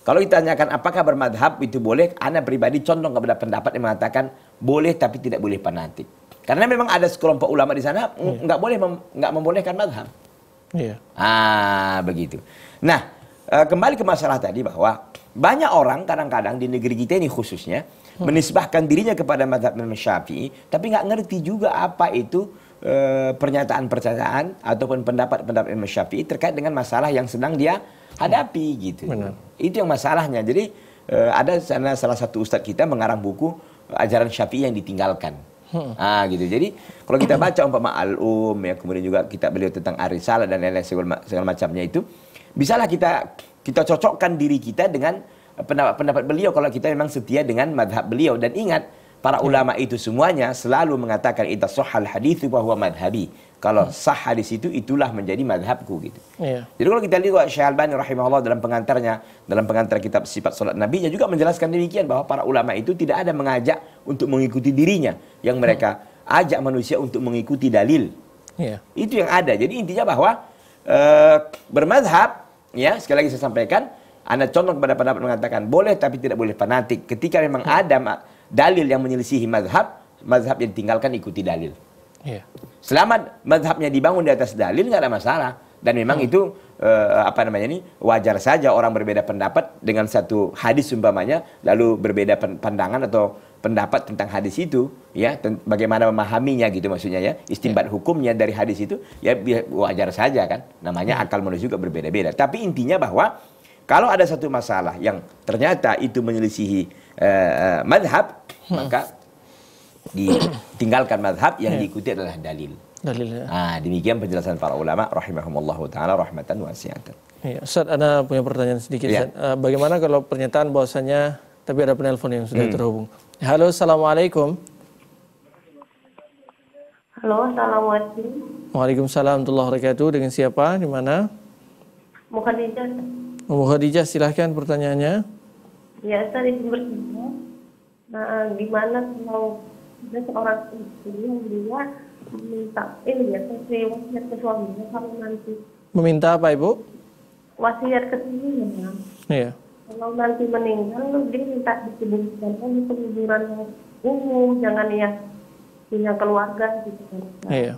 kalau ditanyakan apakah bermadhab itu boleh, Anda pribadi condong kepada pendapat yang mengatakan boleh tapi tidak boleh fanatik. Karena memang ada sekelompok ulama di sana iya. nggak yeah. boleh nggak mem, membolehkan madhab. Yeah. Ah begitu. Nah Eh, kembali ke masalah tadi bahwa banyak orang kadang-kadang di negeri kita ini khususnya hmm. menisbahkan dirinya kepada mazhab Imam Syafi'i tapi nggak ngerti juga apa itu eh, pernyataan-pernyataan ataupun pendapat-pendapat Imam Syafi'i terkait dengan masalah yang sedang dia hadapi hmm. gitu. Benar. Itu yang masalahnya. Jadi eh, ada sana salah satu ustadz kita mengarang buku ajaran Syafi'i yang ditinggalkan. Hmm. Ah gitu. Jadi kalau kita baca umpama Al-Um ya kemudian juga kita beliau tentang Arisalah dan lain-lain segala macamnya itu bisalah kita kita cocokkan diri kita dengan pendapat-pendapat eh, beliau kalau kita memang setia dengan madhab beliau dan ingat para ya. ulama itu semuanya selalu mengatakan itu sohal hadis bahwa madhabi kalau hmm. sah hadis itu itulah menjadi madhabku gitu Iya. jadi kalau kita lihat Syekh Albani rahimahullah dalam pengantarnya dalam pengantar kitab sifat solat nabinya juga menjelaskan demikian bahwa para ulama itu tidak ada mengajak untuk mengikuti dirinya yang hmm. mereka hmm. ajak manusia untuk mengikuti dalil ya. itu yang ada jadi intinya bahwa uh, bermadhab ya sekali lagi saya sampaikan, anda contoh kepada pendapat mengatakan boleh tapi tidak boleh fanatik. Ketika memang hmm. ada dalil yang menyelisihi mazhab, mazhab yang tinggalkan ikuti dalil. Yeah. selamat mazhabnya dibangun di atas dalil nggak ada masalah dan memang hmm. itu uh, apa namanya ini wajar saja orang berbeda pendapat dengan satu hadis umpamanya lalu berbeda pandangan atau pendapat tentang hadis itu ya bagaimana memahaminya gitu maksudnya ya istimbat ya. hukumnya dari hadis itu ya wajar saja kan namanya ya. akal manusia juga berbeda-beda tapi intinya bahwa kalau ada satu masalah yang ternyata itu menyelisihi eh, eh madhab hmm. maka ditinggalkan madhab yang ya. diikuti adalah dalil Nah, demikian penjelasan para ulama rahimahumullah taala rahmatan wasiatan. Iya, Ustaz, ada punya pertanyaan sedikit, ya. Ustaz. Uh, bagaimana kalau pernyataan bahwasanya tapi ada penelpon yang sudah hmm. terhubung. Halo, Assalamualaikum. Halo, Assalamualaikum. Waalaikumsalam warahmatullahi wabarakatuh. Dengan siapa? Di mana? Mukhadijah. Oh, Mukhadijah, silahkan pertanyaannya. Ya, Ustaz, ini bertanya. Nah, gimana kalau ada seorang istri yang dia meminta eh, ini ya sesuai wasiat ke suaminya kalau nanti meminta apa ibu wasiat ke suaminya iya kalau nanti meninggal dia minta dikuburkan kan penguburan yang umum jangan yang punya keluarga gitu kan iya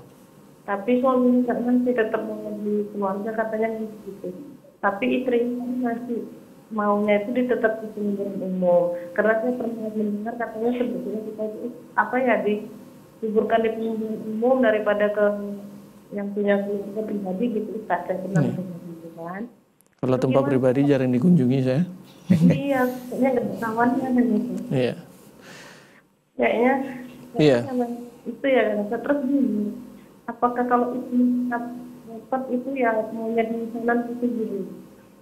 tapi suami nanti tetap mau di keluarga katanya gitu tapi istri masih maunya itu ditetap di penguburan umum karena saya pernah mendengar katanya sebetulnya kita itu apa ya di liburkan di umum daripada ke yang punya keluarga pribadi gitu Ustaz saya pernah yeah. Iya. gitu kan kalau tempat Gimana? pribadi jarang dikunjungi saya iya kayaknya nggak ketahuan kan gitu iya kayaknya iya itu ya terus gini apakah kalau itu dapat itu ya mau jadi sanan itu gini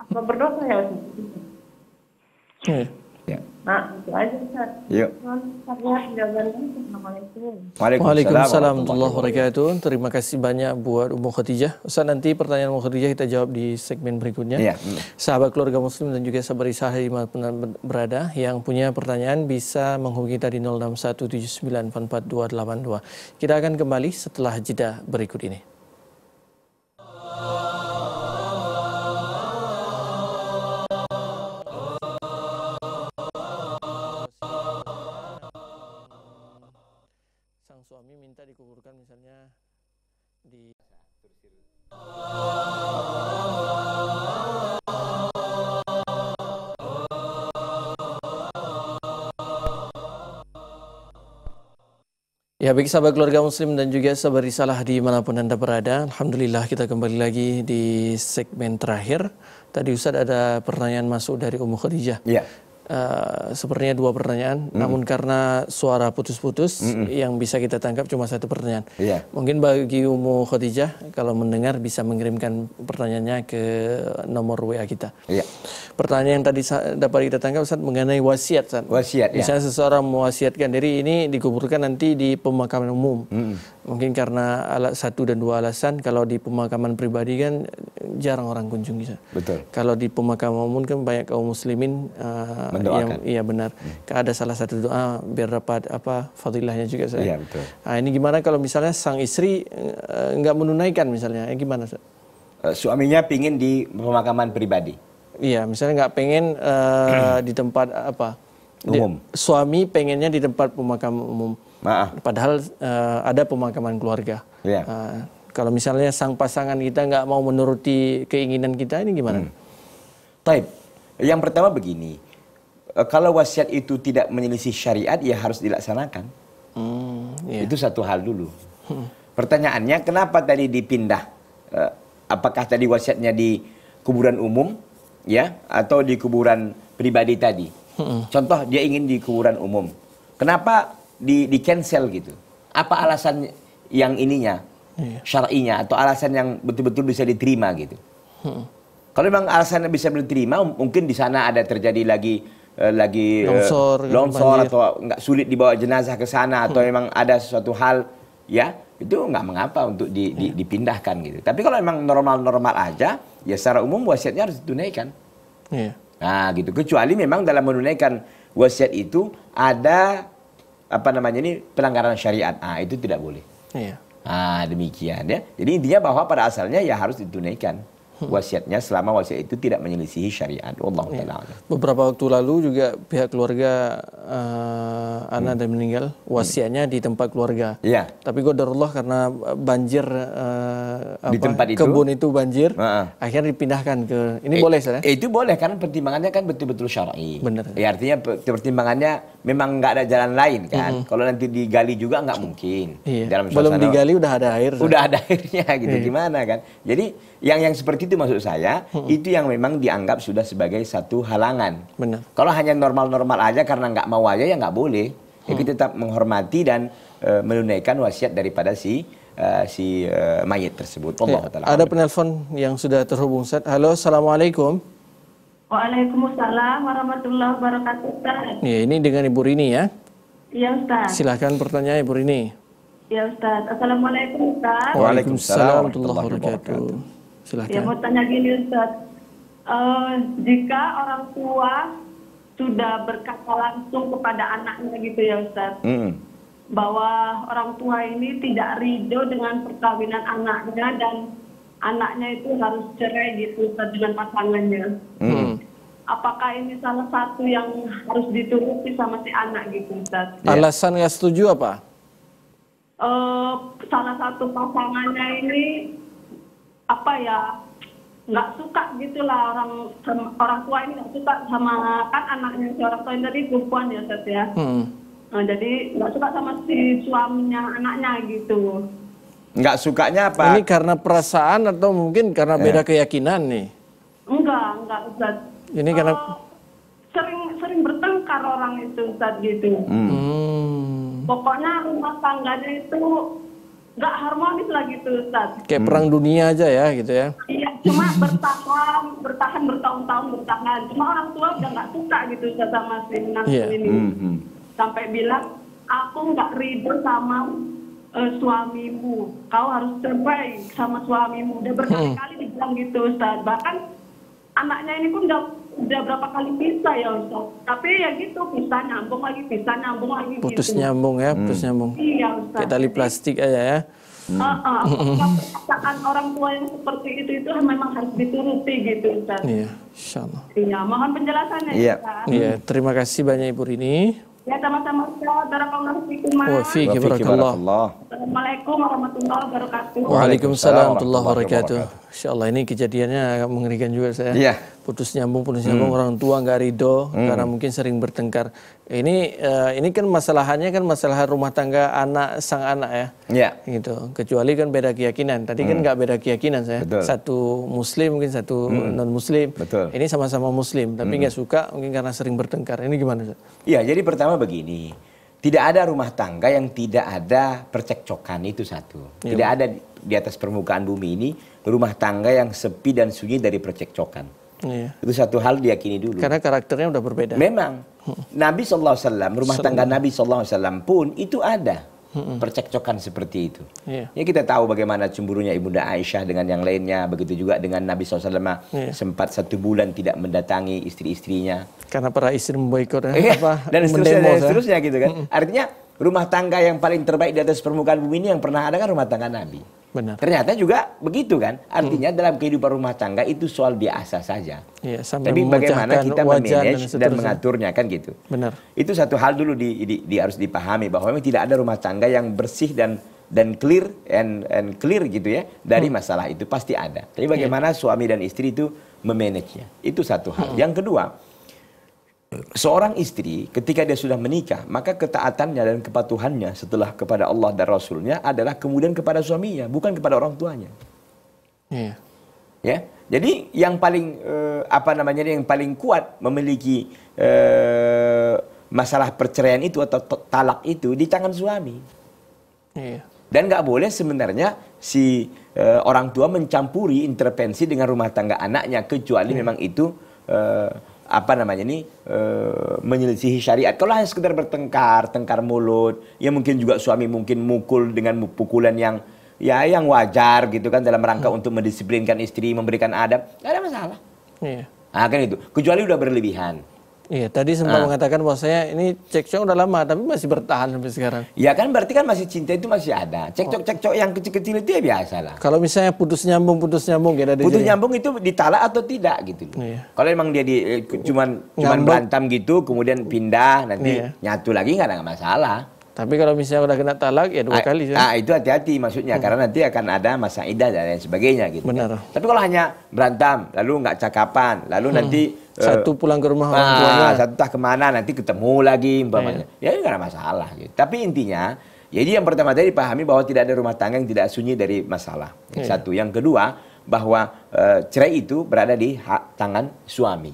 apa berdosa ya Ustaz? Iya. Ya. Nah, itu aja Ustaz. Waalaikumsalam. warahmatullahi wabarakatuh. Terima kasih banyak buat Ummu Khadijah. Ustaz nanti pertanyaan Ummu Khadijah kita jawab di segmen berikutnya. Ya. Sahabat keluarga muslim dan juga sahabat risah di berada yang punya pertanyaan bisa menghubungi kita di 0617944282. Kita akan kembali setelah jeda berikut ini. kita dikuburkan misalnya di Ya bagi sahabat keluarga muslim dan juga sahabat risalah manapun anda berada Alhamdulillah kita kembali lagi di segmen terakhir Tadi Ustaz ada pertanyaan masuk dari Ummu Khadijah ya. Uh, sepertinya dua pertanyaan, mm. namun karena suara putus-putus, mm -mm. yang bisa kita tangkap cuma satu pertanyaan. Yeah. Mungkin bagi Umu Khadijah, kalau mendengar bisa mengirimkan pertanyaannya ke nomor WA kita. Yeah. Pertanyaan yang tadi dapat kita tangkap saat mengenai wasiat. Saat. Wasiat. Iya. Misalnya yeah. seseorang mewasiatkan diri ini dikuburkan nanti di pemakaman umum. Mm Mungkin karena alat satu dan dua alasan. Kalau di pemakaman pribadi kan jarang orang kunjungi. Betul. Kalau di pemakaman umum kan banyak kaum muslimin uh, yang iya benar. Hmm. Ada salah satu doa biar dapat apa fadilahnya juga saya. Iya betul. Nah, ini gimana kalau misalnya sang istri uh, nggak menunaikan misalnya? Ya, gimana? Uh, suaminya pingin di pemakaman pribadi. Iya, misalnya nggak pengen uh, di tempat apa? Umum. Di, suami pengennya di tempat pemakaman umum Nah. Padahal uh, ada pemakaman keluarga. Ya. Uh, kalau misalnya sang pasangan kita nggak mau menuruti keinginan kita ini gimana? Hmm. Taib. Yang pertama begini, eh, kalau wasiat itu tidak menyelisih syariat ya harus dilaksanakan. Hmm, yeah. Itu satu hal dulu. Hmm. Pertanyaannya kenapa tadi dipindah? Uh, apakah tadi wasiatnya di kuburan umum ya atau di kuburan pribadi tadi? Hmm. Contoh dia ingin di kuburan umum. Kenapa di di cancel gitu. Apa alasan yang ininya? iya. Syar'inya atau alasan yang betul-betul bisa diterima gitu. Hmm. Kalau memang alasannya bisa diterima, mungkin di sana ada terjadi lagi eh, lagi longsor, eh, longsor kan, atau nggak sulit dibawa jenazah ke sana hmm. atau memang ada sesuatu hal ya itu nggak mengapa untuk di, di, iya. dipindahkan gitu. Tapi kalau memang normal-normal aja, ya secara umum wasiatnya harus ditunaikan. Iya. Nah gitu. Kecuali memang dalam menunaikan wasiat itu ada apa namanya ini pelanggaran syariat. Ah itu tidak boleh. Iya. Ah demikian ya. Jadi intinya bahwa pada asalnya ya harus ditunaikan hmm. wasiatnya selama wasiat itu tidak menyelisihi syariat. Allah ya. taala. Beberapa waktu lalu juga pihak keluarga uh, eh, anak hmm. dan meninggal hmm. wasiatnya hmm. di tempat keluarga. Iya. Tapi qadarullah karena eh, banjir uh, apa, di tempat itu kebun itu banjir, uh-uh. akhirnya dipindahkan ke ini e, boleh saya? Itu boleh karena pertimbangannya kan betul-betul syar'i. Benar. Ya artinya pertimbangannya memang nggak ada jalan lain kan. mm Kalau nanti digali juga nggak mungkin. Iya. Dalam Belum digali udah ada air. Udah ada airnya gitu iya. gimana kan. Jadi yang yang seperti itu maksud saya mm itu yang memang dianggap sudah sebagai satu halangan. Benar. Kalau hanya normal-normal aja karena nggak mau aja ya nggak boleh. Hmm. kita tetap menghormati dan uh, menunaikan wasiat daripada si Uh, si uh, eh, mayat tersebut. ya, Ada penelpon yang sudah terhubung. Halo, assalamualaikum. Waalaikumsalam warahmatullahi wabarakatuh. Ustaz. Ya, ini dengan Ibu Rini ya. Iya Ustaz. Silahkan pertanyaan Ibu Rini. Iya Ustaz. Assalamualaikum Ustaz. Waalaikumsalam warahmatullahi wabarakatuh. Iya, Silahkan. Ya mau tanya gini Ustaz. Uh, jika orang tua sudah berkata langsung kepada anaknya gitu ya Ustaz. Mm. Bahwa orang tua ini tidak ridho dengan perkawinan anaknya dan anaknya itu harus cerai gitu Ustaz dengan pasangannya. Mm apakah ini salah satu yang harus dituruti sama si anak gitu Ustaz. Iya. Alasan gak setuju apa? Uh, salah satu pasangannya ini apa ya nggak suka gitulah orang orang tua ini nggak suka sama kan anaknya si orang tua ini tadi perempuan ya Ustaz ya. Hmm. Nah, jadi nggak suka sama si suaminya anaknya gitu. Nggak sukanya apa? Ini karena perasaan atau mungkin karena eh. beda keyakinan nih? Enggak, enggak Ustaz ini karena uh, sering sering bertengkar orang itu saat gitu. Hmm. Pokoknya rumah tangganya itu nggak harmonis lah gitu Ustaz. Kayak hmm. perang dunia aja ya gitu ya. Iya, cuma bertahan, bertahan bertahun-tahun bertahan. Cuma orang tua udah nggak suka gitu Ustaz sama si nafsu yeah. ini. Hmm, hmm. Sampai bilang, aku nggak ribut sama uh, suamimu. Kau harus terbaik sama suamimu. Udah berkali-kali hmm. dibilang gitu Ustaz. Bahkan anaknya ini pun udah udah berapa kali pisah ya Ustaz. Tapi ya gitu, bisa nyambung lagi, bisa nyambung lagi. Gitu. Putus gitu. nyambung ya, putus hmm. nyambung. Iya Ustaz. Kayak tali plastik aja ya. Hmm. Uh, uh, perasaan orang tua yang seperti itu itu memang harus dituruti gitu Ustaz. Iya, insya Allah. Iya, mohon penjelasannya Iya, Ustaz. iya terima kasih banyak Ibu Rini. Ya sama-sama Ustaz. Barakallahu fikum. Wa fiiki barakallah. Assalamualaikum warahmatullahi wabarakatuh. Waalaikumsalam warahmatullahi wabarakatuh. Insyaallah ini kejadiannya agak mengerikan juga saya. Iya putus nyambung putus nyambung hmm. orang tua nggak ridho hmm. karena mungkin sering bertengkar ini uh, ini kan masalahannya kan masalah rumah tangga anak sang anak ya yeah. gitu kecuali kan beda keyakinan tadi kan hmm. kan nggak beda keyakinan saya Betul. satu muslim mungkin satu hmm. non muslim Betul. ini sama-sama muslim tapi nggak hmm. suka mungkin karena sering bertengkar ini gimana Iya jadi pertama begini tidak ada rumah tangga yang tidak ada percekcokan itu satu. Ya. Tidak ada di atas permukaan bumi ini rumah tangga yang sepi dan sunyi dari percekcokan. Iya. Itu satu hal diyakini dulu. Karena karakternya udah berbeda. Memang. Hmm. Nabi SAW, rumah tangga Nabi SAW pun itu ada. Hmm. Percekcokan seperti itu. Yeah. Ya kita tahu bagaimana cemburunya Ibunda Aisyah dengan yang lainnya. Begitu juga dengan Nabi SAW yeah. Iya. sempat satu bulan tidak mendatangi istri-istrinya. Karena para istri memboikot. Eh, iya. apa, dan seterusnya, dan seterusnya gitu kan. Hmm. Artinya rumah tangga yang paling terbaik di atas permukaan bumi ini yang pernah ada kan rumah tangga Nabi. Benar. Ternyata juga begitu kan. Artinya hmm. dalam kehidupan rumah tangga itu soal biasa saja. Ya, Tapi bagaimana kita memanage dan, dan mengaturnya kan gitu. Benar. Itu satu hal dulu di, di, di harus dipahami bahwa memang tidak ada rumah tangga yang bersih dan dan clear and and clear gitu ya dari hmm. masalah itu pasti ada. Tapi iya. bagaimana ya. suami dan istri itu memanage-nya. Itu satu hal. Hmm. Yang kedua, seorang istri ketika dia sudah menikah, maka ketaatannya dan kepatuhannya setelah kepada Allah dan Rasulnya adalah kemudian kepada suaminya, bukan kepada orang tuanya. yeah. Ya. Jadi yang paling eh, apa namanya yang paling kuat memiliki eh, masalah perceraian itu atau talak itu di tangan suami. yeah. Dan nggak boleh sebenarnya si eh, orang tua mencampuri intervensi dengan rumah tangga anaknya kecuali yeah. memang itu eh, apa namanya ini e, menyelisihi syariat. Kalau hanya sekedar bertengkar, tengkar mulut, ya mungkin juga suami mungkin mukul dengan pukulan yang ya yang wajar gitu kan dalam rangka hmm. untuk mendisiplinkan istri, memberikan adab, nggak ada masalah. Iya. Nah, kan itu. Kecuali udah berlebihan. Iya, tadi sempat nah. mengatakan saya ini cekcok udah lama tapi masih bertahan sampai sekarang. Iya kan berarti kan masih cinta itu masih ada. Cekcok-cekcok oh. yang kecil-kecil itu ya biasa lah. Kalau misalnya putus nyambung, putus nyambung ya Putus jadi. nyambung itu ditala atau tidak gitu Iya. Kalau emang dia di, eh, cuman cuman bantam gitu kemudian pindah nanti iya. nyatu lagi nggak ada masalah. Tapi kalau misalnya udah kena talak ya dua A, ah, kali. Ah itu hati-hati maksudnya hmm. karena nanti akan ada masa idah dan lain sebagainya gitu. Benar. Kan? Tapi kalau hanya berantem lalu nggak cakapan lalu hmm. nanti eh, satu pulang ke rumah orang ah, satu tah kemana nanti ketemu lagi umpamanya. Iya. Ya nggak ada masalah. Gitu. Tapi intinya jadi ya yang pertama tadi pahami bahwa tidak ada rumah tangga yang tidak sunyi dari masalah. Ya. Satu. Yang kedua bahwa e, cerai itu berada di hak tangan suami.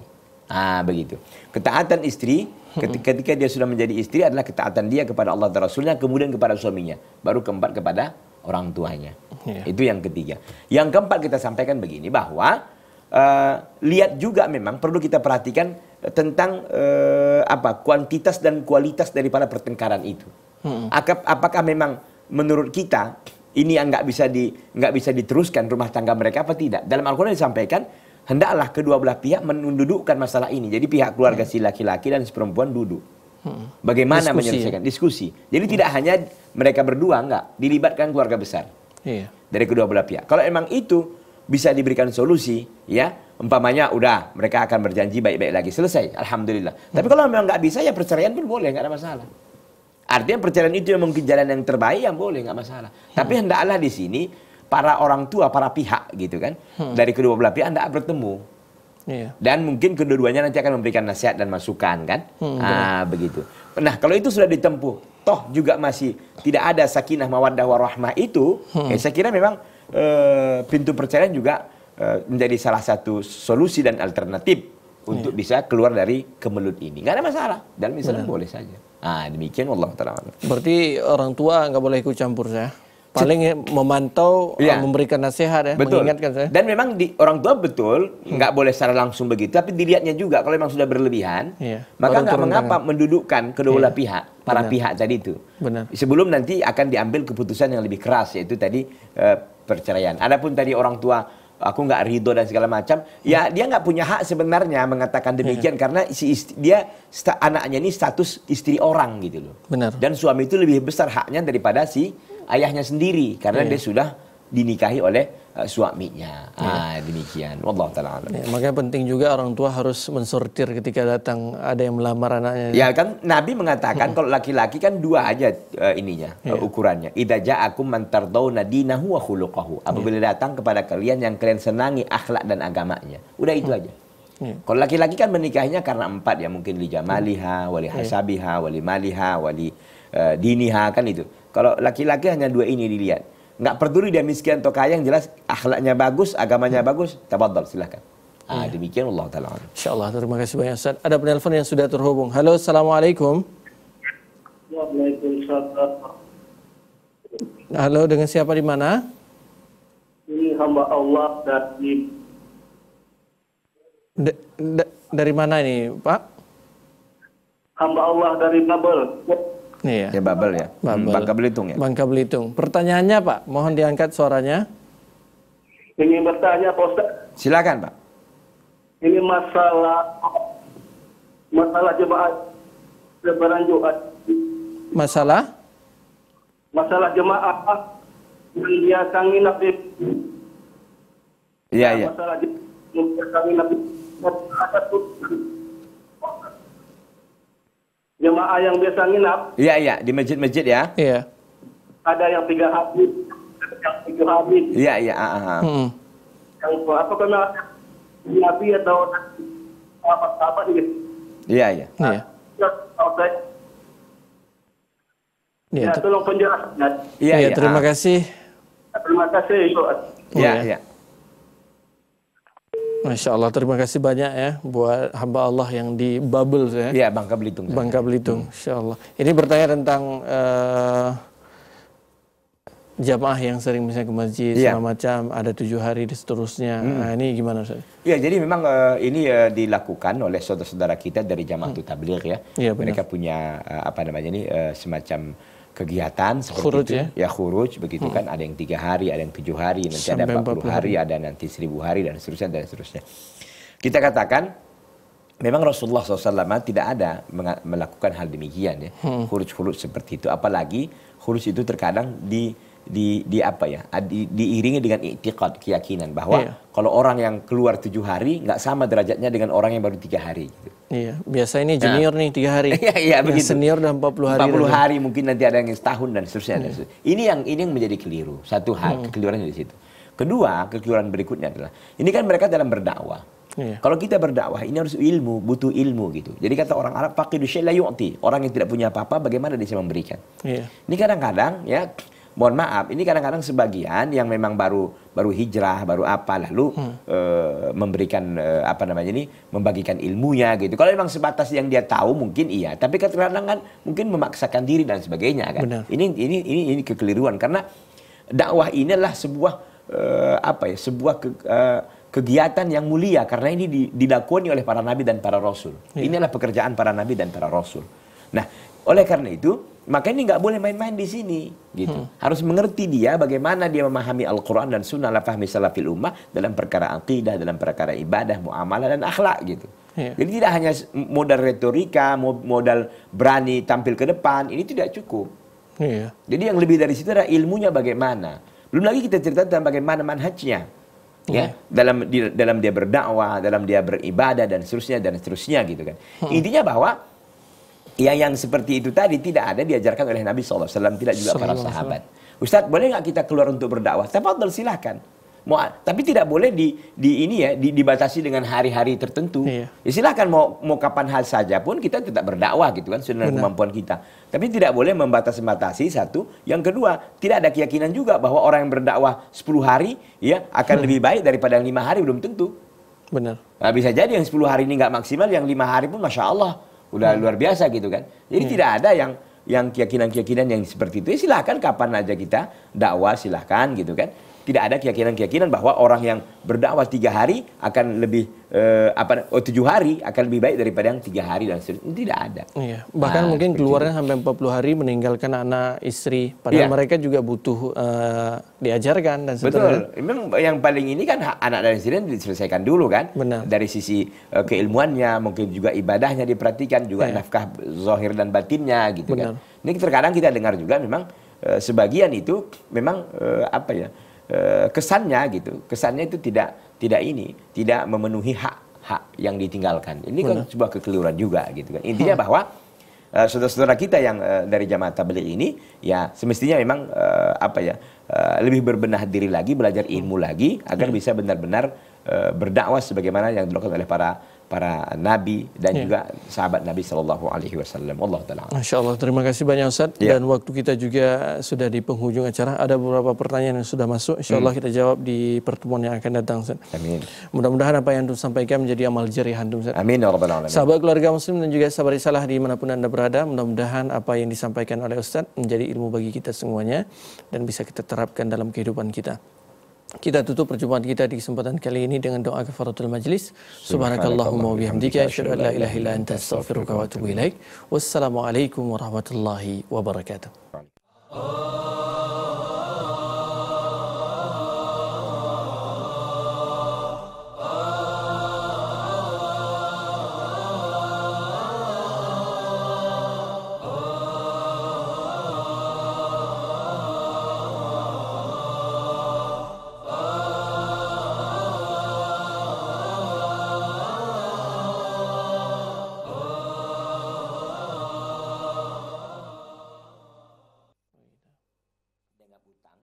Ah begitu. Ketaatan istri Ketika, ketika dia sudah menjadi istri adalah ketaatan dia kepada Allah dan Rasulnya, kemudian kepada suaminya, baru keempat kepada orang tuanya. Yeah. Itu yang ketiga. Yang keempat kita sampaikan begini bahwa uh, lihat juga memang perlu kita perhatikan eh, tentang uh, apa kuantitas dan kualitas daripada pertengkaran itu. Hmm. Apakah memang menurut kita ini yang nggak bisa di nggak bisa diteruskan rumah tangga mereka apa tidak? Dalam Al-Quran disampaikan hendaklah kedua belah pihak mendudukkan masalah ini. Jadi pihak keluarga hmm. si laki-laki dan si perempuan duduk. Hmm. Bagaimana diskusi, menyelesaikan diskusi. Jadi hmm. tidak hanya mereka berdua enggak, dilibatkan keluarga besar. Iya. Dari kedua belah pihak. Kalau emang itu bisa diberikan solusi, ya, umpamanya udah mereka akan berjanji baik-baik lagi selesai, alhamdulillah. Hmm. Tapi kalau memang nggak bisa ya perceraian pun boleh, nggak ada masalah. Artinya perceraian itu yang mungkin jalan yang terbaik yang boleh nggak masalah. Hmm. Tapi hendaklah di sini para orang tua, para pihak gitu kan. Hmm. Dari kedua belah pihak Anda bertemu. Iya. Dan mungkin kedua-duanya nanti akan memberikan nasihat dan masukan kan. Hmm, ah, begitu. Nah, kalau itu sudah ditempuh, toh juga masih tidak ada sakinah mawaddah warahmah itu, hmm. ya saya kira memang e, pintu perceraian juga e, menjadi salah satu solusi dan alternatif untuk iya. bisa keluar dari kemelut ini. Gak ada masalah. dan misalnya Benar. boleh saja. Ah, demikian Allah taala. Berarti orang tua nggak boleh ikut campur saya paling ya memantau ya. memberikan nasihat ya betul. mengingatkan saya dan memang di orang tua betul hmm. nggak hmm. boleh secara langsung begitu tapi dilihatnya juga kalau memang sudah berlebihan ya. maka nggak mengapa tangan. mendudukkan kedua belah iya. pihak para Benar. pihak tadi itu Benar. sebelum nanti akan diambil keputusan yang lebih keras yaitu tadi e, perceraian adapun tadi orang tua aku nggak ridho dan segala macam ya, ya dia nggak punya hak sebenarnya mengatakan iya. demikian ya. karena si istri, dia sta, anaknya ini status istri orang gitu loh benar dan suami itu lebih besar haknya daripada si ayahnya sendiri karena yeah. dia sudah dinikahi oleh uh, suaminya. Yeah. Ah, iya. demikian. Wallahu taala iya, makanya penting juga orang tua harus mensortir ketika datang ada yang melamar anaknya. Ya kan Nabi mengatakan hmm. kalau laki-laki kan dua aja uh, ininya yeah. uh, iya. ukurannya. Idza ja'akum man tardawna dinahu wa khuluquhu. Apabila yeah. datang kepada kalian yang kalian senangi akhlak dan agamanya. Udah itu hmm. aja. Yeah. Kalau laki-laki kan menikahinya karena empat ya mungkin li jamaliha, wali hasabiha, wali maliha, wali uh, diniha kan itu. Kalau laki-laki hanya dua ini dilihat. Nggak peduli dia miskin atau kaya, yang jelas akhlaknya bagus, agamanya hmm. bagus, tabadal, silahkan. Ah, ah, ya. demikian Allah Ta'ala. Insya Allah, terima kasih banyak Ustaz. Ada penelpon yang sudah terhubung. Halo, Assalamualaikum. Waalaikumsalam. Halo, dengan siapa di mana? Ini hamba Allah dari da, da, dari mana ini, Pak? Hamba Allah dari Nabel. Iya. Ya Babel ya. Hmm, Babel. Bangka Belitung ya. Bangka Belitung. Pertanyaannya Pak, mohon diangkat suaranya. Ingin bertanya Pak Ustaz. Silakan Pak. Ini masalah masalah jemaat lebaran Jumat. Masalah? Masalah jemaat yang biasa nginap di Iya, iya. Masalah jemaat yang biasa nginap di jemaah yang biasa nginap. Iya iya di masjid-masjid ya. Iya. Ada yang tiga hari, ada yang tiga hari. Iya iya. Ah, ah, ah. Hmm. Yang apa karena nabi atau apa-apa gitu. Iya iya. Nah, iya. Ya, ya, tolong penjelasan. Iya, ya, terima kasih. Terima kasih, iya, oh, iya, iya. Masya Allah, terima kasih banyak ya buat hamba Allah yang di bubble ya. Iya, Bangka Belitung. Bangka iya. Belitung, hmm. Insya Allah. Ini bertanya tentang uh, jamaah yang sering misalnya ke masjid ya. macam ada tujuh hari dan seterusnya hmm. nah, ini gimana Ustaz? Iya jadi memang uh, ini uh, dilakukan oleh saudara-saudara kita dari jamaah hmm. tabligh ya, ya mereka punya uh, apa namanya ini uh, semacam kegiatan seperti khuruj, itu. ya, ya khuruj begitu hmm. kan ada yang tiga hari ada yang tujuh hari nanti Sampai ada 40 hari, hari ada nanti seribu hari dan seterusnya dan seterusnya kita katakan memang Rasulullah SAW tidak ada melakukan hal demikian ya hmm. khuruj khuruj seperti itu apalagi khuruj itu terkadang di di di apa ya di, diiringi dengan iktikad keyakinan bahwa yeah. kalau orang yang keluar tujuh hari nggak sama derajatnya dengan orang yang baru tiga hari gitu. Iya, biasa ini nah. junior nah. nih tiga hari. Iya, iya begitu. Senior dan 40 hari. 40 hari dan mungkin nanti ada yang setahun dan seterusnya. Dan iya. seterusnya. Ini yang ini yang menjadi keliru. Satu hal hmm. kekeliruannya di situ. Kedua, kekeliruan berikutnya adalah ini kan mereka dalam berdakwah. Iya. Kalau kita berdakwah ini harus ilmu, butuh ilmu gitu. Jadi kata orang Arab pakai la yu'ti. Orang yang tidak punya apa-apa bagaimana dia bisa memberikan. Iya. Ini kadang-kadang ya mohon maaf ini kadang-kadang sebagian yang memang baru baru hijrah baru apa lalu hmm. uh, memberikan uh, apa namanya ini membagikan ilmunya gitu kalau memang sebatas yang dia tahu mungkin iya tapi kadang-kadang kan mungkin memaksakan diri dan sebagainya kan Benar. ini ini ini ini kekeliruan karena dakwah inilah sebuah uh, apa ya sebuah ke, uh, kegiatan yang mulia karena ini didakoni oleh para nabi dan para rasul ya. inilah pekerjaan para nabi dan para rasul nah oleh karena itu maka ini nggak boleh main-main di sini, gitu. Hmm. Harus mengerti dia bagaimana dia memahami Al-Quran dan Sunnah lah, fahmi salafil ummah dalam perkara akidah, dalam perkara ibadah, muamalah dan akhlak, gitu. Yeah. Jadi tidak hanya modal retorika, modal berani tampil ke depan, ini tidak cukup. Yeah. Jadi yang lebih dari situ adalah ilmunya bagaimana. Belum lagi kita cerita tentang bagaimana manhajnya, yeah. ya iya. dalam di, dalam dia berdakwah, dalam dia beribadah dan seterusnya dan seterusnya, gitu kan. Hmm. Intinya bahwa Ya yang seperti itu tadi tidak ada diajarkan oleh Nabi SAW, tidak juga para sahabat. Ustadz boleh nggak kita keluar untuk berdakwah? Tafadhol silahkan. Mau, tapi tidak boleh di, di ini ya di, dibatasi dengan hari-hari tertentu. Iya. Ya silahkan mau mau kapan hal saja pun kita tetap berdakwah gitu kan sebenarnya kemampuan kita. Tapi tidak boleh membatasi-batasi satu. Yang kedua tidak ada keyakinan juga bahwa orang yang berdakwah 10 hari ya akan hmm. lebih baik daripada yang lima hari belum tentu. Benar. Nah, bisa jadi yang 10 hari ini nggak maksimal, yang lima hari pun masya Allah udah hmm. luar biasa gitu kan. Jadi hmm. tidak ada yang yang keyakinan-keyakinan yang seperti itu. Ya silakan kapan aja kita dakwah silahkan gitu kan tidak ada keyakinan-keyakinan bahwa orang yang berdakwah tiga hari akan lebih eh, apa oh, tujuh hari akan lebih baik daripada yang tiga hari dan seterusnya tidak ada. Iya. Bahkan nah, mungkin keluarnya sampai sampai 40 hari meninggalkan anak istri padahal iya. mereka juga butuh eh, diajarkan dan seterusnya. Betul. Memang yang paling ini kan anak dan istri diselesaikan dulu kan. Benar. Dari sisi eh, keilmuannya mungkin juga ibadahnya diperhatikan juga iya. nafkah zohir dan batinnya gitu kan. Benar. kan. Ini terkadang kita dengar juga memang eh, sebagian itu memang eh, apa ya? Eh, kesannya gitu kesannya itu tidak tidak ini tidak memenuhi hak hak yang ditinggalkan ini kan Benar. sebuah kekeliruan juga gitu kan intinya hmm. bahwa eh, saudara-saudara uh, kita yang uh, dari jamaah tabligh ini ya semestinya memang uh, apa ya uh, lebih berbenah diri lagi belajar ilmu hmm. lagi agar hmm. bisa benar-benar uh, berdakwah sebagaimana yang dilakukan oleh para para nabi dan ya. juga sahabat Nabi Shallallahu Alaihi Wasallam. Allah taala. Masya Allah, terima kasih banyak Ustaz. Ya. Dan waktu kita juga sudah di penghujung acara. Ada beberapa pertanyaan yang sudah masuk. Insya Allah hmm. kita jawab di pertemuan yang akan datang. Ustaz. Amin. Mudah-mudahan apa yang antum sampaikan menjadi amal jariah antum. Ustaz. Amin. Ya alamin. Sahabat keluarga Muslim dan juga sahabat risalah manapun anda berada. Mudah-mudahan apa yang disampaikan oleh Ustaz menjadi ilmu bagi kita semuanya dan bisa kita terapkan dalam kehidupan kita. Kita tutup perjumpaan kita di kesempatan kali ini dengan doa kafaratul majlis. Subhanakallahumma wa bihamdika asyhadu an la ilaha illa anta astaghfiruka wa atubu ilaik. Wassalamualaikum warahmatullahi wabarakatuh. Oh.